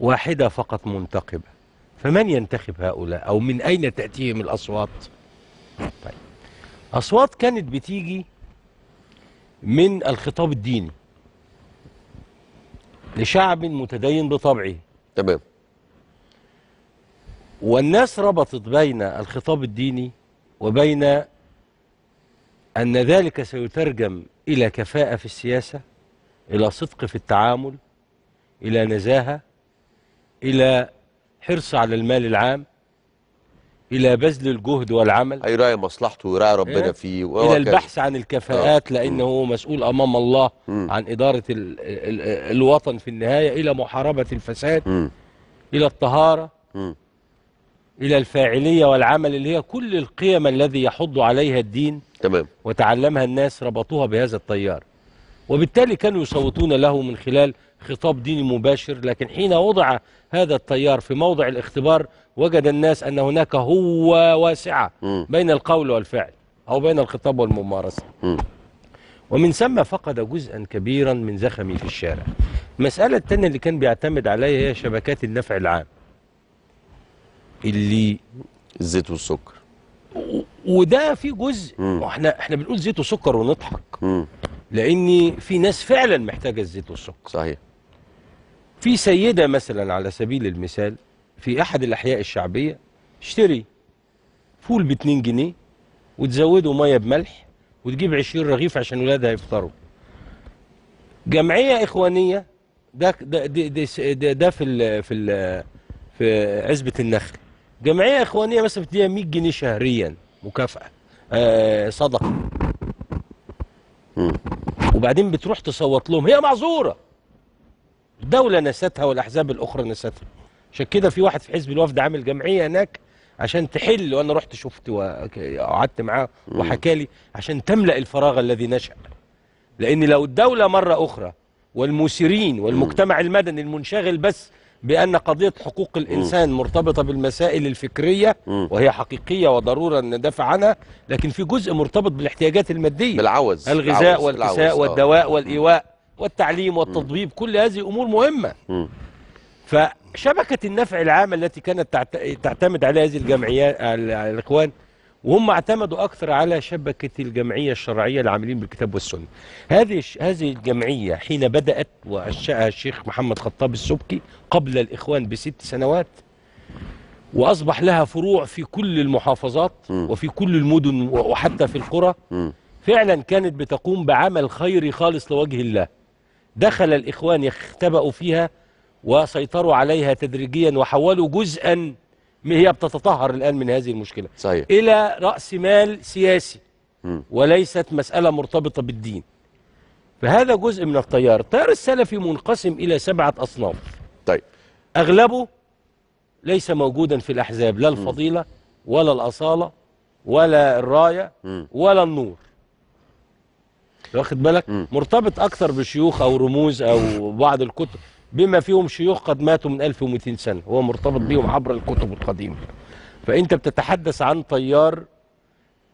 واحدة فقط منتقبة فمن ينتخب هؤلاء أو من أين تأتيهم الأصوات طيب. أصوات كانت بتيجي من الخطاب الديني لشعب متدين بطبعه تمام والناس ربطت بين الخطاب الديني وبين أن ذلك سيترجم إلى كفاءة في السياسة إلى صدق في التعامل إلى نزاهة إلى حرص على المال العام الى بذل الجهد والعمل هيراعي مصلحته ويراعي ربنا إيه؟ فيه الى البحث عن الكفاءات آه. لانه مسؤول امام الله م. عن اداره الـ الـ الـ الوطن في النهايه الى محاربه الفساد م. الى الطهاره م. الى الفاعليه والعمل اللي هي كل القيم الذي يحض عليها الدين تمام وتعلمها الناس ربطوها بهذا التيار وبالتالي كانوا يصوتون له من خلال خطاب ديني مباشر لكن حين وضع هذا التيار في موضع الاختبار وجد الناس أن هناك هو واسعة بين القول والفعل أو بين الخطاب والممارسة ومن ثم فقد جزءا كبيرا من زخمي في الشارع المسألة الثانيه اللي كان بيعتمد عليها هي شبكات النفع العام اللي الزيت والسكر وده في جزء احنا احنا بنقول زيت وسكر ونضحك لاني لان في ناس فعلا محتاجه الزيت والسكر صحيح في سيده مثلا على سبيل المثال في أحد الأحياء الشعبية اشتري فول ب 2 جنيه وتزوده مية بملح وتجيب 20 رغيف عشان ولادها يفطروا جمعية إخوانية ده ده ده, ده, ده في الـ في الـ في عزبة النخل جمعية إخوانية مثلا بتديها 100 جنيه شهريا مكافأة آه صدقة وبعدين بتروح تصوت لهم هي معذورة الدولة نستها والأحزاب الأخرى نستها عشان كده في واحد في حزب الوفد عامل جمعيه هناك عشان تحل وانا رحت شفت وقعدت معاه وحكى لي عشان تملا الفراغ الذي نشا لان لو الدوله مره اخرى والمسيرين والمجتمع المدني المنشغل بس بأن قضية حقوق الإنسان مرتبطة بالمسائل الفكرية وهي حقيقية وضرورة أن ندافع عنها لكن في جزء مرتبط بالاحتياجات المادية بالعوز الغذاء والكساء آه. والدواء والإيواء والتعليم والتطبيب كل هذه أمور مهمة فشبكة النفع العام التي كانت تعتمد على هذه الجمعيات الإخوان وهم اعتمدوا أكثر على شبكة الجمعية الشرعية العاملين بالكتاب والسنة هذه هذه الجمعية حين بدأت وأنشأها الشيخ محمد خطاب السبكي قبل الإخوان بست سنوات وأصبح لها فروع في كل المحافظات وفي كل المدن وحتى في القرى فعلا كانت بتقوم بعمل خيري خالص لوجه الله دخل الإخوان يختبأوا فيها وسيطروا عليها تدريجيا وحولوا جزءا هي بتتطهر الآن من هذه المشكلة صحيح. إلى رأس مال سياسي م. وليست مسألة مرتبطة بالدين فهذا جزء من التيار التيار السلفي منقسم إلى سبعة أصناف طيب أغلبه ليس موجودا في الأحزاب لا الفضيلة ولا الأصالة ولا الراية ولا النور واخد بالك مرتبط أكثر بشيوخ أو رموز أو بعض الكتب بما فيهم شيوخ قد ماتوا من 1200 سنة هو مرتبط بيهم عبر الكتب القديمة فأنت بتتحدث عن طيار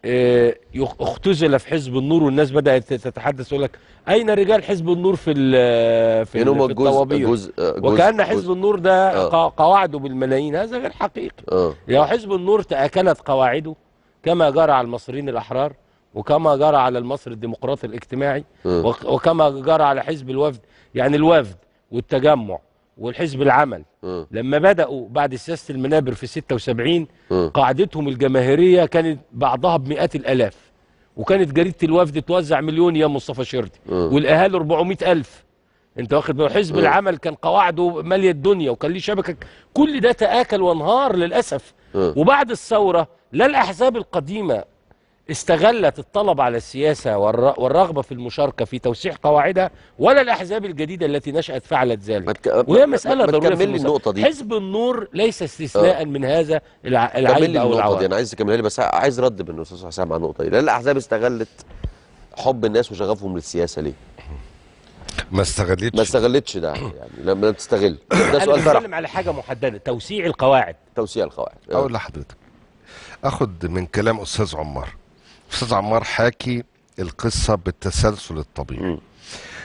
آه، اختزل في حزب النور والناس بدأت تتحدث يقول لك أين رجال حزب النور في ال في, يعني الطوابير جزء جزء وكأن حزب جزء النور ده آه قواعده بالملايين هذا غير حقيقي آه لو حزب النور تأكلت قواعده كما جرى على المصريين الأحرار وكما جرى على المصري الديمقراطي الاجتماعي آه وكما جرى على حزب الوفد يعني الوفد والتجمع والحزب العمل م. لما بدأوا بعد سياسة المنابر في 76 م. قاعدتهم الجماهيرية كانت بعضها بمئات الألاف وكانت جريدة الوفد توزع مليون يا مصطفى شردي والأهالي 400 ألف انت واخد بالك حزب العمل كان قواعده ماليه الدنيا وكان ليه شبكه كل ده تاكل وانهار للاسف وبعد الثوره لا الاحزاب القديمه استغلت الطلب على السياسة والرغبة في المشاركة في توسيع قواعدها ولا الأحزاب الجديدة التي نشأت فعلت ذلك وهي مسألة ضرورية في النقطة دي حزب النور ليس استثناء آه. من هذا العيب أو النقطة دي أنا عايز تكملها لي بس عايز رد من الأستاذ حسام على النقطة دي لأن الأحزاب استغلت حب الناس وشغفهم للسياسة ليه؟ ما استغلتش ما استغلتش ده يعني لما تستغل ده سؤال فرح أنا على حاجة محددة توسيع القواعد توسيع القواعد أقول لحضرتك أخذ من كلام أستاذ عمار استاذ عمار حاكي القصه بالتسلسل الطبيعي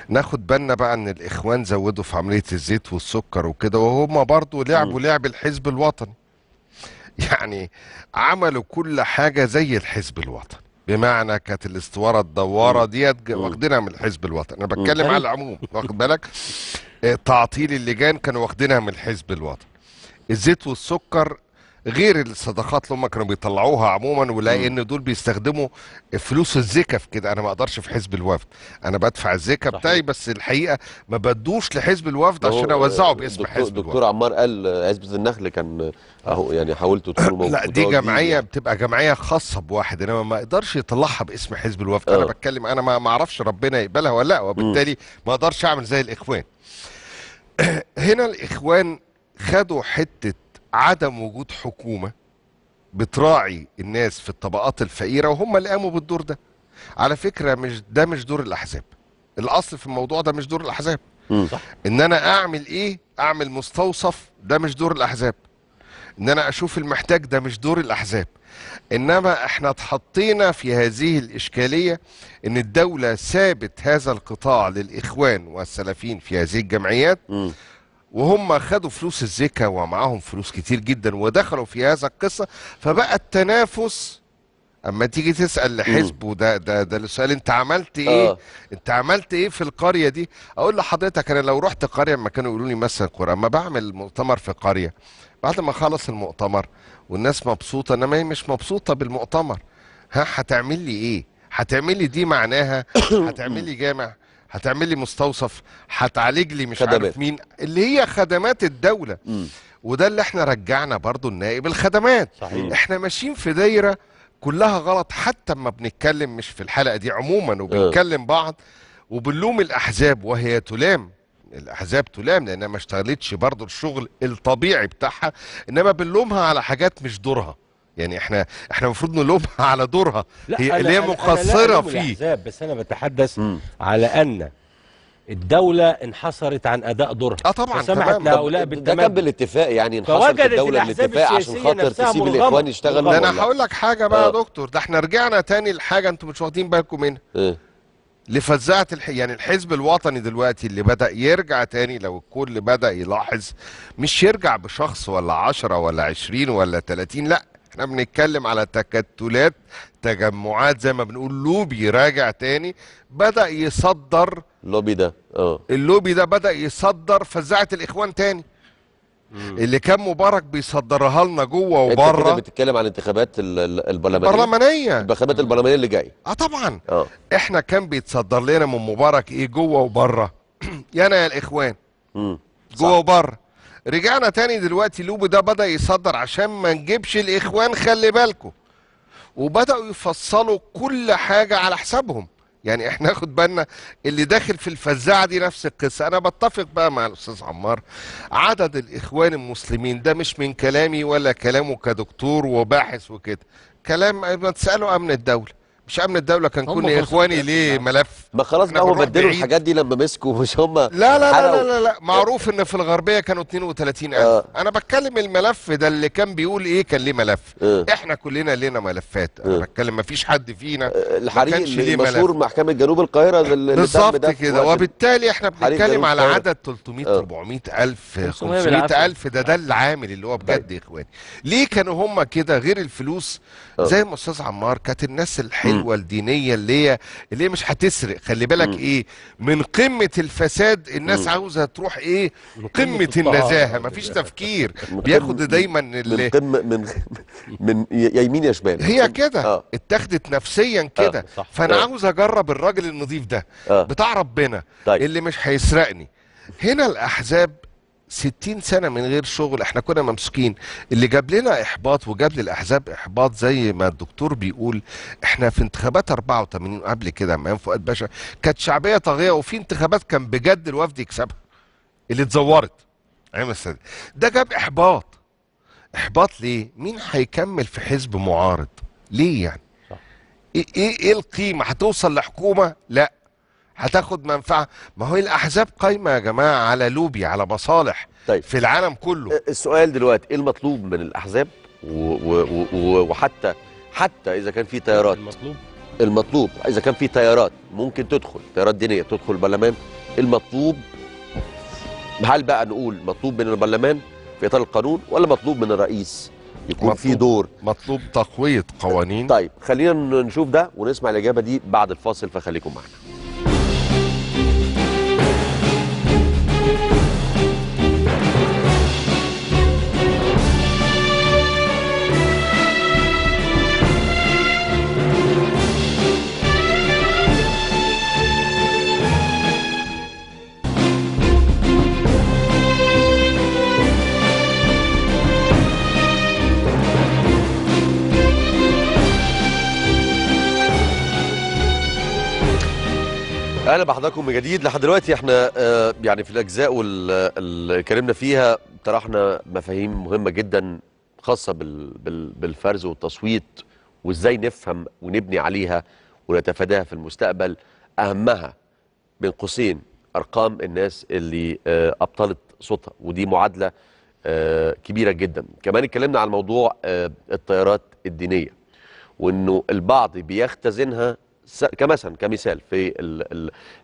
ناخد بالنا بقى ان الاخوان زودوا في عمليه الزيت والسكر وكده وهم برضو لعبوا لعب الحزب الوطني يعني عملوا كل حاجه زي الحزب الوطني بمعنى كانت الاستواره الدواره ديت واخدينها من الحزب الوطني انا بتكلم على العموم واخد بالك آه، تعطيل اللجان كانوا واخدينها من الحزب الوطني الزيت والسكر غير الصدقات اللي هم كانوا بيطلعوها عموما ولان دول بيستخدموا فلوس الزكاه في كده انا ما اقدرش في حزب الوفد انا بدفع الزكاه بتاعي بس الحقيقه ما بدوش لحزب الوفد عشان اوزعه باسم حزب الوفد دكتور عمار قال عزبه النخل كان اهو يعني حاولت تقول لا دي جمعيه بتبقى جمعيه خاصه بواحد انما ما يقدرش يطلعها باسم حزب الوفد انا آه. بتكلم انا ما اعرفش ربنا يقبلها ولا لا وبالتالي ما اقدرش اعمل زي الاخوان هنا الاخوان خدوا حته عدم وجود حكومه بتراعي الناس في الطبقات الفقيره وهم اللي قاموا بالدور ده على فكره مش ده مش دور الاحزاب الاصل في الموضوع ده مش دور الاحزاب صح. ان انا اعمل ايه اعمل مستوصف ده مش دور الاحزاب ان انا اشوف المحتاج ده مش دور الاحزاب انما احنا اتحطينا في هذه الاشكاليه ان الدوله سابت هذا القطاع للاخوان والسلفيين في هذه الجمعيات م. وهم خدوا فلوس الزكاة ومعاهم فلوس كتير جدا ودخلوا في هذا القصة فبقى التنافس اما تيجي تسال لحزبه ده ده ده السؤال انت عملت ايه؟ آه. انت عملت ايه في القريه دي؟ اقول لحضرتك انا لو رحت قريه ما كانوا يقولوا لي مثلا كوره، اما بعمل مؤتمر في قريه بعد ما خلص المؤتمر والناس مبسوطه انما هي مش مبسوطه بالمؤتمر ها هتعمل لي ايه؟ هتعمل لي دي معناها هتعمل لي جامع هتعمل لي مستوصف هتعالج لي مش خدمات. عارف مين اللي هي خدمات الدوله م. وده اللي احنا رجعنا برضو النائب الخدمات صحيح. احنا ماشيين في دايره كلها غلط حتى ما بنتكلم مش في الحلقه دي عموما وبنتكلم آه. بعض وبنلوم الاحزاب وهي تلام الاحزاب تلام لانها ما اشتغلتش برضو الشغل الطبيعي بتاعها انما بنلومها على حاجات مش دورها يعني احنا احنا المفروض نلومها على دورها لا هي اللي هي مقصره فيه بس انا بتحدث م. على ان الدولة انحصرت عن أداء دورها اه طبعا سمعت لهؤلاء بالتمام ده كان بالاتفاق يعني انحصرت الدولة الاتفاق عشان خاطر تسيب الإخوان يشتغلوا أنا هقول لك حاجة بقى يا آه. دكتور ده احنا رجعنا تاني لحاجة أنتم مش واخدين بالكم منها إيه؟ لفزاعة الح... يعني الحزب الوطني دلوقتي اللي بدأ يرجع تاني لو الكل بدأ يلاحظ مش يرجع بشخص ولا عشرة ولا عشرين ولا تلاتين لأ احنا بنتكلم على تكتلات تجمعات زي ما بنقول لوبي راجع تاني بدا يصدر اللوبي ده اه اللوبي ده بدا يصدر فزاعه الاخوان تاني مم. اللي كان مبارك بيصدرها لنا جوه وبره انت بتتكلم عن انتخابات البرلمانيه البرلمانيه الانتخابات البرلمانيه اللي جايه اه طبعا أوه. احنا كان بيتصدر لنا من مبارك ايه جوه وبره يا انا يا الاخوان امم جوه وبره رجعنا تاني دلوقتي لوبي ده بدا يصدر عشان ما نجيبش الاخوان خلي بالكم وبداوا يفصلوا كل حاجه على حسابهم يعني احنا ناخد بالنا اللي داخل في الفزاعه دي نفس القصه انا بتفق بقى مع الاستاذ عمار عدد الاخوان المسلمين ده مش من كلامي ولا كلامه كدكتور وباحث وكده كلام ما تسالوا امن الدوله مش امن الدوله كان كل اخواني ليه نعم. ملف ما خلاص بقى هو بدلوا الحاجات دي لما مسكوا مش هم لا لا لا, لا لا لا معروف ان في الغربيه كانوا ألف آه. انا بتكلم الملف ده اللي كان بيقول ايه كان ليه ملف آه. احنا كلنا لينا ملفات انا آه. بتكلم ما فيش حد فينا آه. الحريق مشهور محكمه جنوب القاهره بالظبط كده وبالتالي احنا بنتكلم على عدد 300 آه. 500 الف ده ده العامل اللي هو طيب. بجد يا اخواني ليه كانوا هم كده غير الفلوس آه. زي ما استاذ عمار كانت الناس الحلوه الفتوى الدينيه اللي هي اللي هي مش هتسرق خلي بالك مم. ايه من قمه الفساد الناس مم. عاوزه تروح ايه قمه النزاهه مفيش تفكير بياخد دايما اللي من قمه من من يا يمين يا شمال هي كده آه. اتخذت نفسيا آه، كده آه. فانا آه. عاوز اجرب الراجل النظيف ده آه. بتاع ربنا طيب. اللي مش هيسرقني هنا الاحزاب 60 سنه من غير شغل احنا كنا ممسوكين اللي جاب لنا احباط وجاب للاحزاب احباط زي ما الدكتور بيقول احنا في انتخابات 84 قبل كده اما فؤاد باشا كانت شعبيه طاغيه وفي انتخابات كان بجد الوفد يكسبها اللي اتزورت ايوه السيد ده جاب احباط احباط ليه مين هيكمل في حزب معارض ليه يعني إيه،, ايه ايه القيمه هتوصل لحكومه لا هتاخد منفعه ما هو الاحزاب قايمه يا جماعه على لوبي على مصالح طيب. في العالم كله السؤال دلوقتي ايه المطلوب من الاحزاب و و و وحتى حتى اذا كان في تيارات المطلوب المطلوب اذا كان في تيارات ممكن تدخل تيارات دينيه تدخل البرلمان المطلوب هل بقى نقول مطلوب من البرلمان في اطار القانون ولا مطلوب من الرئيس يكون في دور مطلوب تقويه قوانين طيب خلينا نشوف ده ونسمع الاجابه دي بعد الفاصل فخليكم معنا بحضراتكم من جديد لحد دلوقتي احنا آه، يعني في الاجزاء اللي اتكلمنا فيها طرحنا مفاهيم مهمه جدا خاصه بالفرز والتصويت وازاي نفهم ونبني عليها ونتفاداها في المستقبل اهمها بين قوسين ارقام الناس اللي آه، ابطلت صوتها ودي معادله آه، كبيره جدا كمان اتكلمنا على موضوع التيارات الدينيه وانه البعض بيختزنها كمثلا كمثال في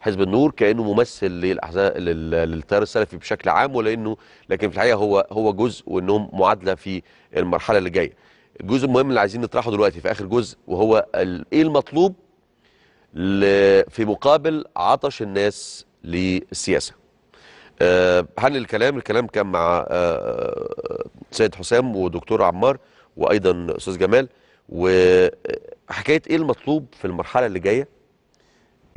حزب النور كانه ممثل للاحزاب للتيار السلفي بشكل عام ولانه لكن في الحقيقه هو هو جزء وانهم معادله في المرحله اللي جايه. الجزء المهم اللي عايزين نطرحه دلوقتي في اخر جزء وهو ايه المطلوب في مقابل عطش الناس للسياسه. هنقل آه، الكلام الكلام كان مع آه، آه، سيد حسام ودكتور عمار وايضا استاذ جمال و حكايه ايه المطلوب في المرحله اللي جايه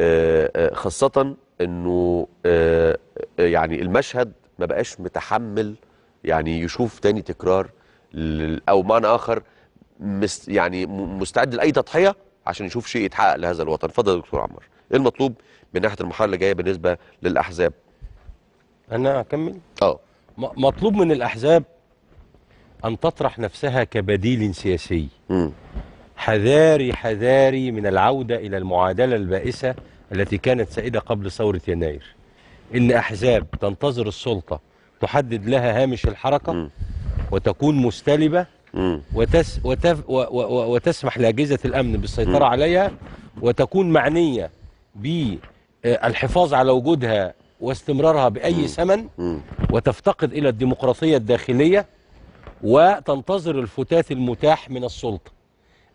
آه، آه، خاصه انه آه، يعني المشهد ما بقاش متحمل يعني يشوف تاني تكرار او معنى اخر يعني مستعد لاي تضحيه عشان يشوف شيء يتحقق لهذا الوطن اتفضل يا دكتور عمار ايه المطلوب من ناحيه المرحله اللي جايه بالنسبه للاحزاب انا اكمل اه مطلوب من الاحزاب ان تطرح نفسها كبديل سياسي م. حذاري حذاري من العودة إلى المعادلة البائسة التي كانت سائدة قبل ثورة يناير إن أحزاب تنتظر السلطة تحدد لها هامش الحركة وتكون مستلبة وتس وتف وتسمح لأجهزة الأمن بالسيطرة عليها وتكون معنية بالحفاظ آه، على وجودها واستمرارها بأي ثمن وتفتقد إلى الديمقراطية الداخلية وتنتظر الفتات المتاح من السلطة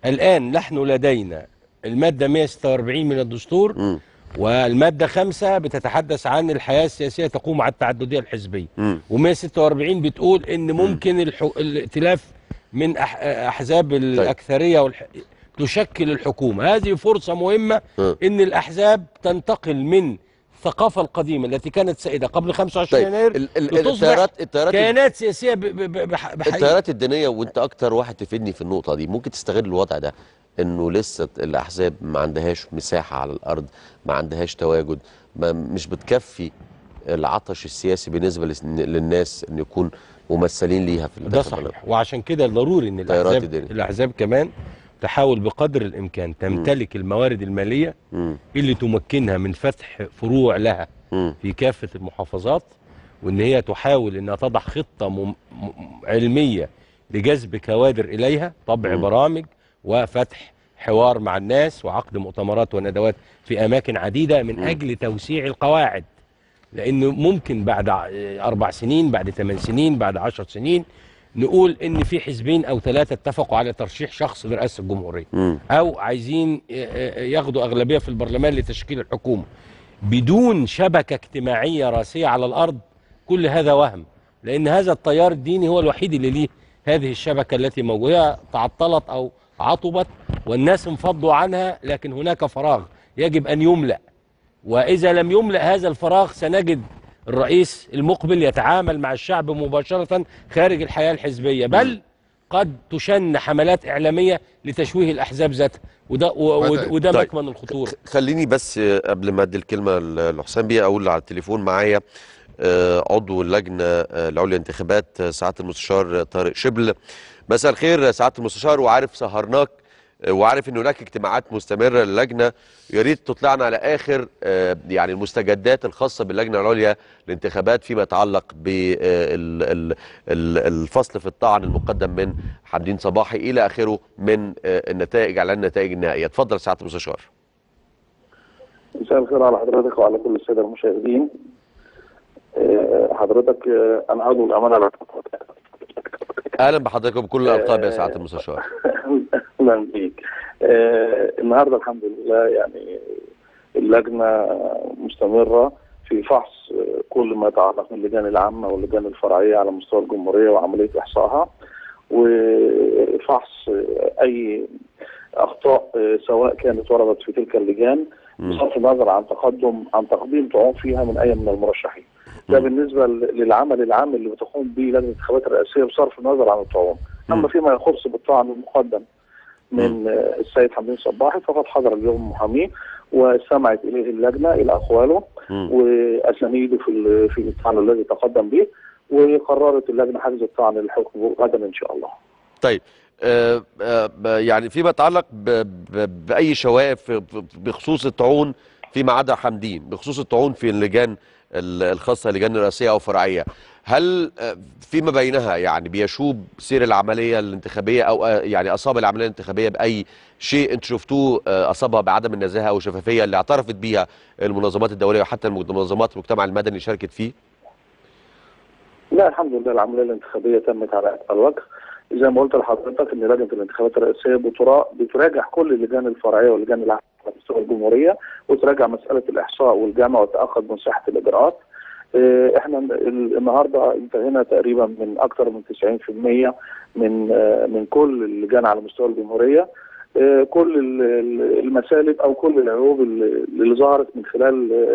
الآن نحن لدينا المادة 146 من الدستور م. والمادة 5 بتتحدث عن الحياة السياسية تقوم على التعددية الحزبية و146 بتقول إن ممكن الحو... الائتلاف من أح... أحزاب طيب. الأكثرية والح... تشكل الحكومة هذه فرصة مهمة م. إن الأحزاب تنتقل من الثقافه القديمه التي كانت سائده قبل 25 طيب يناير التيارات التيارات كيانات سياسيه بحقيقه التيارات الدينيه وانت اكتر واحد تفيدني في النقطه دي ممكن تستغل الوضع ده انه لسه الاحزاب ما عندهاش مساحه على الارض ما عندهاش تواجد ما مش بتكفي العطش السياسي بالنسبه للناس ان يكون ممثلين ليها في ده صحيح وعشان كده ضروري ان الاحزاب الاحزاب كمان تحاول بقدر الإمكان تمتلك م. الموارد المالية م. اللي تمكنها من فتح فروع لها م. في كافة المحافظات وإن هي تحاول إنها تضع خطة علمية لجذب كوادر إليها طبع م. برامج وفتح حوار مع الناس وعقد مؤتمرات وندوات في أماكن عديدة من م. أجل توسيع القواعد لأنه ممكن بعد أربع سنين بعد ثمان سنين بعد عشر سنين نقول ان في حزبين او ثلاثه اتفقوا على ترشيح شخص لرئاسه الجمهوريه او عايزين آه، آه، آه، ياخدوا اغلبيه في البرلمان لتشكيل الحكومه بدون شبكه اجتماعيه راسيه على الارض كل هذا وهم لان هذا التيار الديني هو الوحيد اللي ليه هذه الشبكه التي موجوده تعطلت او عطبت والناس انفضوا عنها لكن هناك فراغ يجب ان يملا واذا لم يملا هذا الفراغ سنجد الرئيس المقبل يتعامل مع الشعب مباشرة خارج الحياة الحزبية بل قد تشن حملات إعلامية لتشويه الأحزاب ذاتها وده طيب. وده طيب مكمن الخطورة خليني بس آه، قبل ما أدي الكلمة لحسام بيه أقول على التليفون معايا آه، عضو اللجنة العليا آه، انتخابات سعادة المستشار طارق شبل مساء الخير سعادة المستشار وعارف سهرناك وعارف ان هناك اجتماعات مستمره للجنه يا ريت تطلعنا على اخر آه، يعني المستجدات الخاصه باللجنه العليا للانتخابات فيما يتعلق بالفصل آه، في الطعن المقدم من حمدين صباحي الى اخره من آه، النتائج على النتائج النهائيه اتفضل سعاده المستشار مساء الخير على حضرتك وعلى كل الساده المشاهدين حضرتك انا عضو الامانه على اهلا بحضرتك بكل الالقاب يا سعاده المستشار اهلا بيك آه النهارده الحمد لله يعني اللجنه مستمره في فحص آه، كل ما يتعلق باللجان العامه واللجان الفرعيه على مستوى الجمهوريه وعمليه احصائها وفحص آه، اي اخطاء آه، سواء كانت وردت في تلك اللجان بصرف النظر عن تقدم عن تقديم طعون فيها من اي من المرشحين. ده بالنسبه للعمل العام اللي بتقوم به لجنه الانتخابات الرئاسيه بصرف النظر عن الطعون اما فيما يخص بالطعن المقدم من السيد حمدين صباحي فقد حضر اليوم محاميه وسمعت اليه اللجنه الى اقواله واسانيده في في الطعن الذي تقدم به وقررت اللجنه حجز الطعن للحكم غدا ان شاء الله. طيب آه، آه، آه، يعني فيما يتعلق باي شوائب بخصوص الطعون فيما عدا حمدين بخصوص الطعون في اللجان الخاصه اللجان رئاسيه او فرعيه هل آه، فيما بينها يعني بيشوب سير العمليه الانتخابيه او آه، يعني اصاب العمليه الانتخابيه باي شيء انتم شفتوه آه، اصابها بعدم النزاهه والشفافيه اللي اعترفت بها المنظمات الدوليه وحتى منظمات المجتمع المدني شاركت فيه؟ لا الحمد لله العمليه الانتخابيه تمت على اتقى وجه زي ما قلت لحضرتك ان لجنه الانتخابات الرئاسيه بتراجع كل اللجان الفرعيه واللجان العامه على مستوى الجمهوريه وتراجع مساله الاحصاء والجمع وتاخذ من صحه الاجراءات آه، احنا النهارده انتهينا تقريبا من اكثر من 90% من آه، من كل اللجان على مستوى الجمهوريه آه، كل المسالب او كل العيوب اللي ظهرت من خلال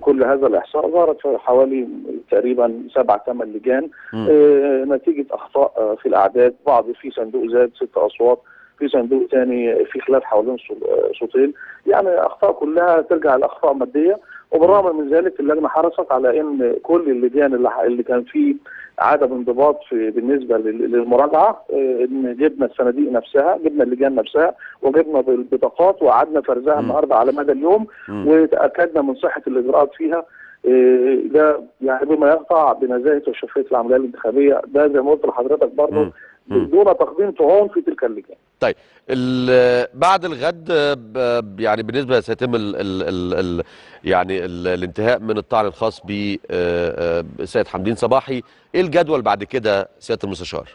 كل هذا الاحصاء ظهرت في حوالي تقريبا سبع ثمان لجان نتيجه اخطاء في الاعداد بعض في صندوق زاد ست اصوات في صندوق ثاني في خلاف حوالين آه، صوتين يعني اخطاء كلها ترجع لاخطاء ماديه وبالرغم من ذلك اللجنه حرصت على ان كل اللجان اللي, اللي كان فيه عدم انضباط في بالنسبه للمراجعه آه، ان جبنا الصناديق نفسها جبنا اللجان نفسها وجبنا البطاقات وقعدنا فرزها النهارده على مدى اليوم وتاكدنا من صحه الاجراءات فيها آه، ده يعني بما يقطع بنزاهه وشفافيه العمليه الانتخابيه ده زي ما قلت لحضرتك برضه دون تقديم طعون في تلك اللجان طيب بعد الغد يعني بالنسبه سيتم الـ الـ الـ يعني الـ الانتهاء من الطعن الخاص بسيد آه، آه، حمدين صباحي ايه الجدول بعد كده سياده المستشار؟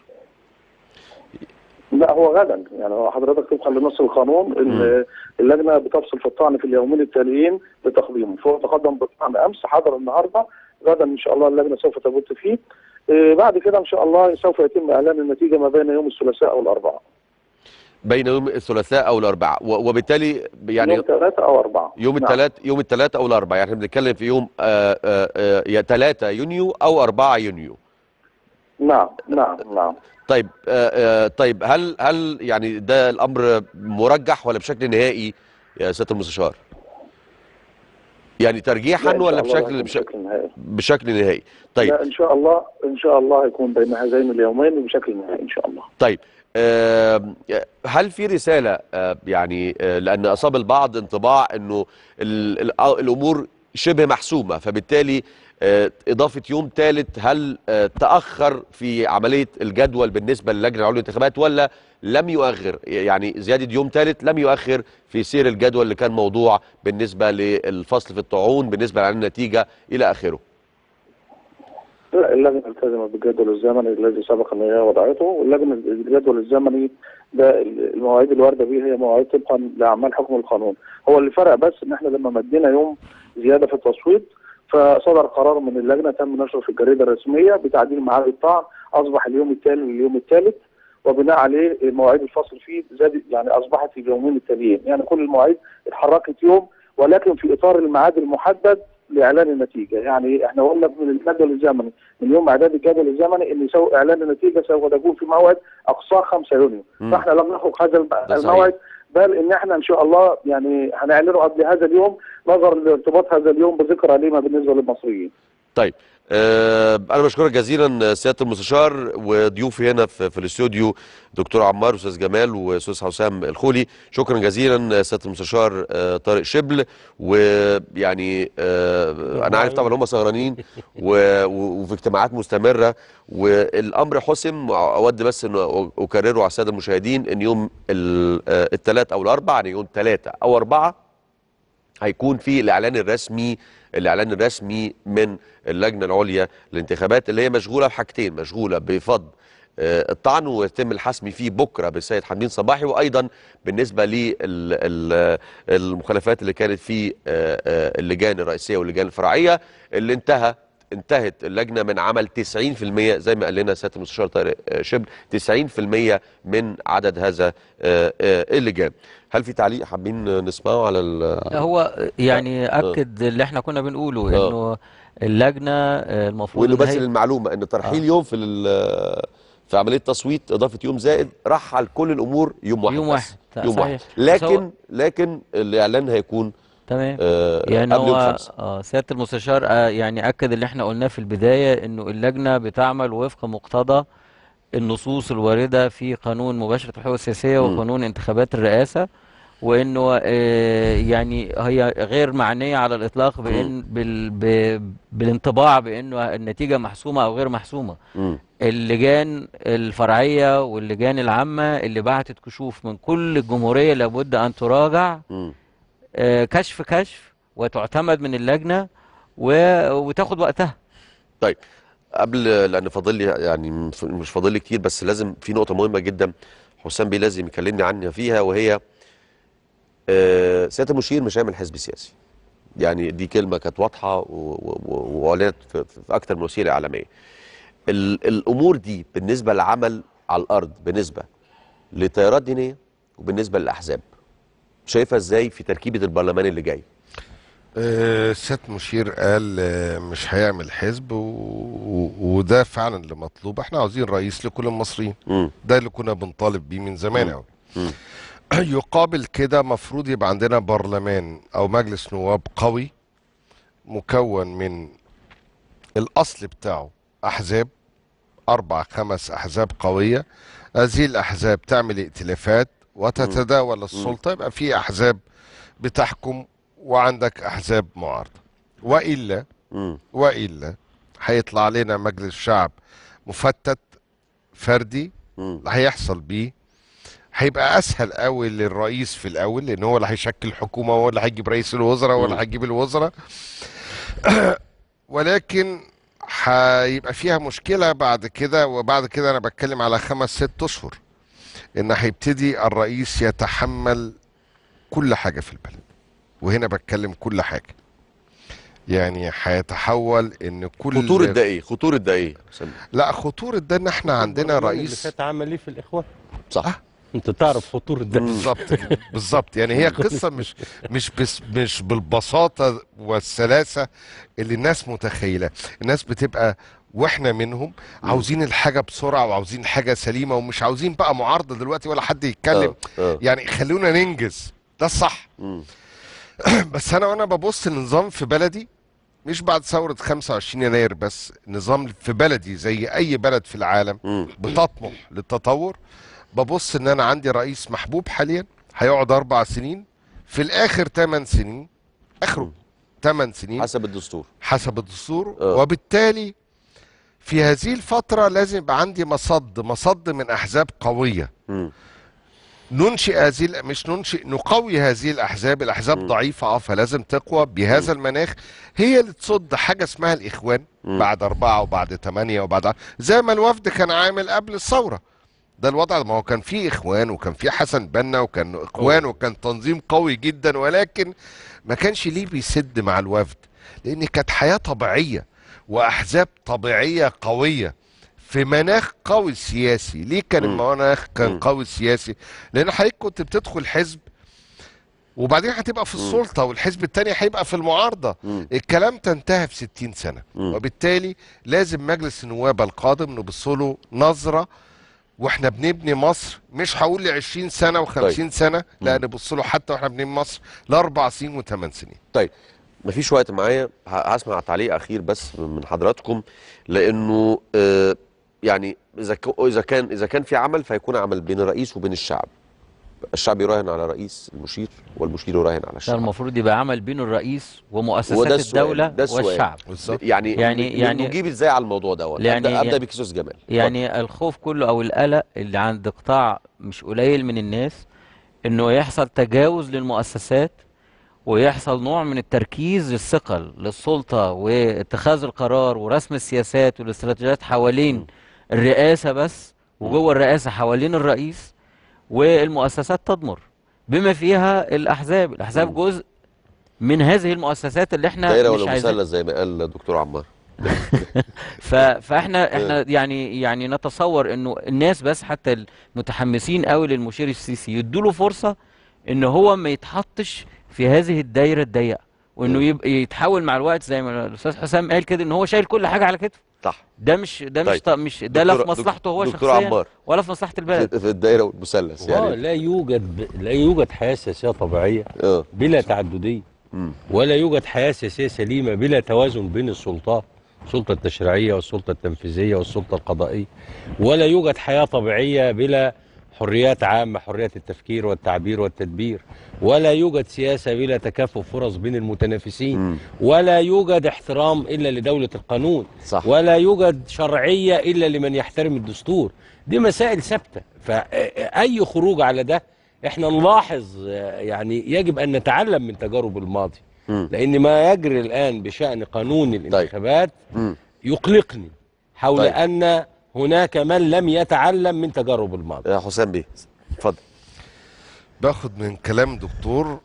لا هو غدا يعني حضرتك طبقا لنص القانون اللجنه بتفصل في الطعن في اليومين التاليين لتقديمه فهو تقدم بالطعن امس حضر النهارده غدا ان شاء الله اللجنه سوف تبت فيه آه، بعد كده ان شاء الله سوف يتم اعلان النتيجه ما بين يوم الثلاثاء او الاربعاء بين يوم الثلاثاء او الاربعاء وبالتالي يعني يوم الثلاثاء او اربعاء يوم نعم. الثلاث يوم الثلاثاء او الاربعاء يعني بنتكلم في يوم آه، آه، يا 3 يونيو او 4 يونيو نعم نعم نعم طيب آآ طيب هل هل يعني ده الامر مرجح ولا بشكل نهائي يا سياده المستشار؟ يعني ترجيحا ولا بشكل بشكل نهائي بشكل نهائي طيب ان شاء الله ان شاء الله يكون بين هذين اليومين وبشكل نهائي ان شاء الله طيب هل في رساله يعني لان اصاب البعض انطباع انه الامور شبه محسومه فبالتالي آه، اضافه يوم ثالث هل آه، تاخر في عمليه الجدول بالنسبه للجنه العليا للانتخابات ولا لم يؤخر يعني زياده يوم ثالث لم يؤخر في سير الجدول اللي كان موضوع بالنسبه للفصل في الطاعون بالنسبه للنتيجه الى اخره لا اللجنه التزمت بالجدول الزمني الذي سبق ان هي وضعته واللجنه الجدول الزمني ده المواعيد الوارده فيه هي مواعيد طبقا لاعمال حكم القانون هو اللي فرق بس ان احنا لما مدينا يوم زياده في التصويت فصدر قرار من اللجنه تم نشره في الجريده الرسميه بتعديل معاد الطعن اصبح اليوم التالي لليوم الثالث وبناء عليه مواعيد الفصل فيه زاد يعني اصبحت في اليومين التاليين يعني كل المواعيد اتحركت يوم ولكن في اطار الميعاد المحدد لاعلان النتيجه يعني احنا قلنا من الجدول الزمني من يوم اعداد الجدول الزمني ان سوء اعلان النتيجه سوف تكون في موعد اقصاه 5 يونيو فاحنا لم نخرج هذا الموعد بل ان احنا ان شاء الله يعني هنعلنه قبل هذا اليوم نظرا لارتباط هذا اليوم بذكرى ليما بالنسبه للمصريين. طيب آه، انا بشكرك جزيلا سياده المستشار وضيوفي هنا في الاستوديو دكتور عمار وأستاذ جمال واستاذ حسام الخولي شكرا جزيلا سياده المستشار آه، طارق شبل ويعني آه، انا عارف طبعا هم سهرانين وفي اجتماعات مستمره والامر حسم اود بس ان اكرره على الساده المشاهدين ان يوم الثلاث او الاربع يعني يوم ثلاثه او اربعه هيكون في الاعلان الرسمي الاعلان الرسمي من اللجنه العليا للانتخابات اللي هي مشغوله بحاجتين مشغوله بفض آه، الطعن ويتم الحسم فيه بكره بالسيد حمدين صباحي وايضا بالنسبه للمخالفات اللي كانت في آه، آه، اللجان الرئيسيه واللجان الفرعيه اللي انتهى انتهت اللجنه من عمل 90% زي ما قال لنا سياده المستشار طارق آه، شبل 90% من عدد هذا آه، آه، اللجان هل في تعليق حابين نسمعه على ال هو يعني اكد اللي احنا كنا بنقوله انه اللجنه المفروض وانه بس للمعلومه ان ترحيل يوم في في عمليه تصويت اضافه يوم زائد رحل كل الامور يوم واحد يوم واحد يوم صحيح. واحد لكن لكن الاعلان هيكون تمام آه يعني هو آه سياده المستشار آه يعني اكد اللي احنا قلناه في البدايه انه اللجنه بتعمل وفق مقتضى النصوص الوارده في قانون مباشره الحقوق السياسيه وقانون انتخابات الرئاسه وانه آه يعني هي غير معنيه على الاطلاق بان بال ب بالانطباع بانه النتيجه محسومه او غير محسومه م. اللجان الفرعيه واللجان العامه اللي بعتت كشوف من كل الجمهوريه لابد ان تراجع م. آه، كشف كشف وتعتمد من اللجنه وتاخد وقتها طيب قبل لان فاضل لي يعني مش فاضل لي كتير بس لازم في نقطه مهمه جدا حسام بيه لازم يكلمني عنها فيها وهي آه، سياده المشير مش هيعمل حزب سياسي يعني دي كلمه كانت واضحه واعلنت في اكتر من وسيله اعلاميه الامور دي بالنسبه للعمل على الارض بالنسبه لتيارات دينيه وبالنسبه للاحزاب شايفها ازاي في تركيبه البرلمان اللي جاي؟ السيد آه، مشير قال آه، مش هيعمل حزب وده فعلا اللي مطلوب احنا عاوزين رئيس لكل المصريين ده اللي كنا بنطالب بيه من زمان قوي يقابل كده مفروض يبقى عندنا برلمان او مجلس نواب قوي مكون من الاصل بتاعه احزاب اربع خمس احزاب قويه هذه الاحزاب تعمل ائتلافات وتتداول السلطه يبقى في احزاب بتحكم وعندك احزاب معارضه والا والا هيطلع لنا مجلس شعب مفتت فردي اللي هيحصل بيه هيبقى اسهل قوي للرئيس في الاول لان هو اللي هيشكل حكومه هو اللي هيجيب رئيس الوزراء هو اللي هيجيب الوزراء ولكن هيبقى فيها مشكله بعد كده وبعد كده انا بتكلم على خمس ست اشهر ان هيبتدي الرئيس يتحمل كل حاجه في البلد وهنا بتكلم كل حاجه يعني هيتحول ان كل خطوره ده ايه خطوره ده ايه لا خطوره ده ان احنا عندنا رئيس اللي فات عمل ايه في الاخوان صح أه؟ انت تعرف خطوره ده بالظبط بالظبط يعني هي قصه مش مش بس مش بالبساطه والسلاسه اللي الناس متخيله الناس بتبقى واحنا منهم عاوزين الحاجه بسرعه وعاوزين حاجه سليمه ومش عاوزين بقى معارضه دلوقتي ولا حد يتكلم آه، آه. يعني خلونا ننجز ده الصح بس انا وانا ببص النظام في بلدي مش بعد ثورة 25 يناير بس نظام في بلدي زي أي بلد في العالم بتطمح للتطور ببص إن أنا عندي رئيس محبوب حاليا هيقعد أربع سنين في الآخر ثمان سنين آخره ثمان سنين حسب الدستور حسب الدستور أه. وبالتالي في هذه الفترة لازم يبقى عندي مصد مصد من أحزاب قوية ننشئ هذه مش ننشئ نقوي هذه الأحزاب الأحزاب م. ضعيفة اه فلازم تقوى بهذا م. المناخ هي اللي تصد حاجة اسمها الإخوان م. بعد أربعة وبعد ثمانية وبعد زي ما الوفد كان عامل قبل الثورة ده الوضع ما هو كان فيه إخوان وكان فيه حسن بنا وكان إخوان أوه. وكان تنظيم قوي جدا ولكن ما كانش ليه بيسد مع الوفد لأن كانت حياة طبيعية واحزاب طبيعيه قويه في مناخ قوي سياسي ليه كان المناخ كان قوي سياسي لان حضرتك كنت بتدخل حزب وبعدين هتبقى في السلطه والحزب الثاني هيبقى في المعارضه الكلام تنتهي في 60 سنه وبالتالي لازم مجلس النواب القادم نبص له نظره واحنا بنبني مصر مش هقول ل 20 سنه و50 طيب. سنه لا نبص له حتى واحنا بنبني مصر لاربع سنين وثمان سنين طيب مفيش وقت معايا هسمع تعليق اخير بس من حضراتكم لانه آه، يعني اذا اذا كان اذا كان في عمل فيكون عمل بين الرئيس وبين الشعب الشعب يراهن على رئيس المشير والمشير يراهن على الشعب المفروض يبقى عمل بين الرئيس ومؤسسات الدوله ده والشعب يعني يعني يعني نجيب ازاي على الموضوع دوت يعني ابدا, أبدأ يعني بكيسوس جمال يعني فضل. الخوف كله او القلق اللي عند قطاع مش قليل من الناس انه يحصل تجاوز للمؤسسات ويحصل نوع من التركيز للثقل للسلطه واتخاذ القرار ورسم السياسات والاستراتيجيات حوالين الرئاسه بس وجوه الرئاسه حوالين الرئيس والمؤسسات تضمر بما فيها الاحزاب الاحزاب جزء من هذه المؤسسات اللي احنا دايره ولا مثلث زي ما قال الدكتور عمار فاحنا احنا يعني يعني نتصور انه الناس بس حتى المتحمسين قوي للمشير السيسي يدوا له فرصه ان هو ما يتحطش في هذه الدايره الضيقه وانه يبقى يتحول مع الوقت زي ما الاستاذ حسام قال كده ان هو شايل كل حاجه على كتفه صح ده مش ده طيب. مش طيب. مش ده لا في مصلحته هو شخصيا عمار. ولا في مصلحه البلد في الدايره والمثلث آه، يعني لا يوجد ب... لا يوجد حياه سياسيه طبيعيه أوه. بلا تعدديه ولا يوجد حياه سياسيه سليمه بلا توازن بين السلطات السلطه التشريعيه والسلطه التنفيذيه والسلطه القضائيه ولا يوجد حياه طبيعيه بلا حريات عامة حريات التفكير والتعبير والتدبير ولا يوجد سياسة بلا تكافؤ فرص بين المتنافسين م. ولا يوجد احترام إلا لدولة القانون صح. ولا يوجد شرعية إلا لمن يحترم الدستور دي مسائل ثابتة فأي خروج على ده احنا نلاحظ يعني يجب أن نتعلم من تجارب الماضي م. لأن ما يجري الآن بشأن قانون طيب. الانتخابات طيب. يقلقني حول طيب. أن هناك من لم يتعلم من تجارب الماضي يا حسام بيه اتفضل باخد من كلام دكتور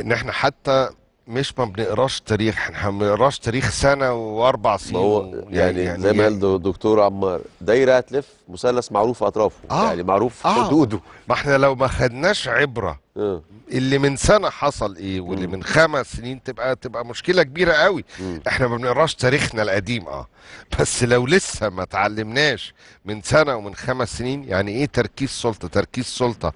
ان احنا حتى مش ما بنقراش تاريخ احنا ما بنقراش تاريخ سنه واربع سنين هو يعني, يعني, يعني زي ما قال دكتور عمار دايره هتلف مثلث معروف اطرافه آه يعني معروف آه حدوده ما احنا لو ما خدناش عبره أه. اللي من سنه حصل ايه واللي من خمس سنين تبقى تبقى مشكله كبيره قوي احنا ما بنقراش تاريخنا القديم اه بس لو لسه ما اتعلمناش من سنه ومن خمس سنين يعني ايه تركيز سلطه تركيز سلطه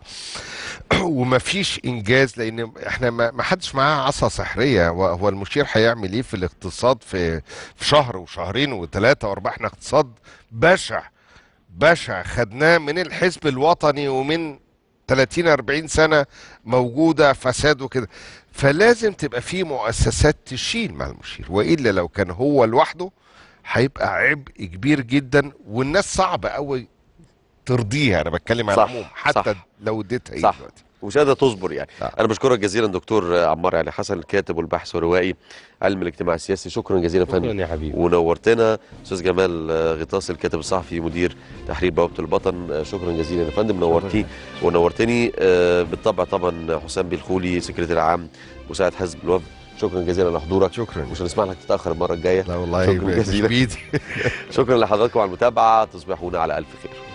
ومفيش انجاز لان احنا ما حدش معاه عصا سحريه هو المشير هيعمل ايه في الاقتصاد في في شهر وشهرين وثلاثه واربعه احنا اقتصاد بشع بشع خدناه من الحزب الوطني ومن 30 40 سنه موجوده فساد وكده فلازم تبقى في مؤسسات تشيل مع المشير والا لو كان هو لوحده هيبقى عبء كبير جدا والناس صعب قوي ترضيها انا بتكلم على العموم حتى صح لو اديتها ايه دلوقتي ومش قادره تصبر يعني نعم. انا بشكرك جزيلا دكتور عمار علي حسن الكاتب والبحث والروائي علم الاجتماع السياسي شكرا جزيلا شكرا فندم يا حبيبي ونورتنا استاذ جمال آه، غطاس الكاتب الصحفي مدير تحرير بوابه البطن آه، شكرا جزيلا يا فندم نورتي ونورتني آه، بالطبع طبعا حسام بالخولي سكرتير عام مساعد حزب الوفد شكرا جزيلا لحضورك شكرا مش هنسمع لك تتاخر المره الجايه لا والله شكرا جزيلا شكرا لحضراتكم على المتابعه تصبحون على الف خير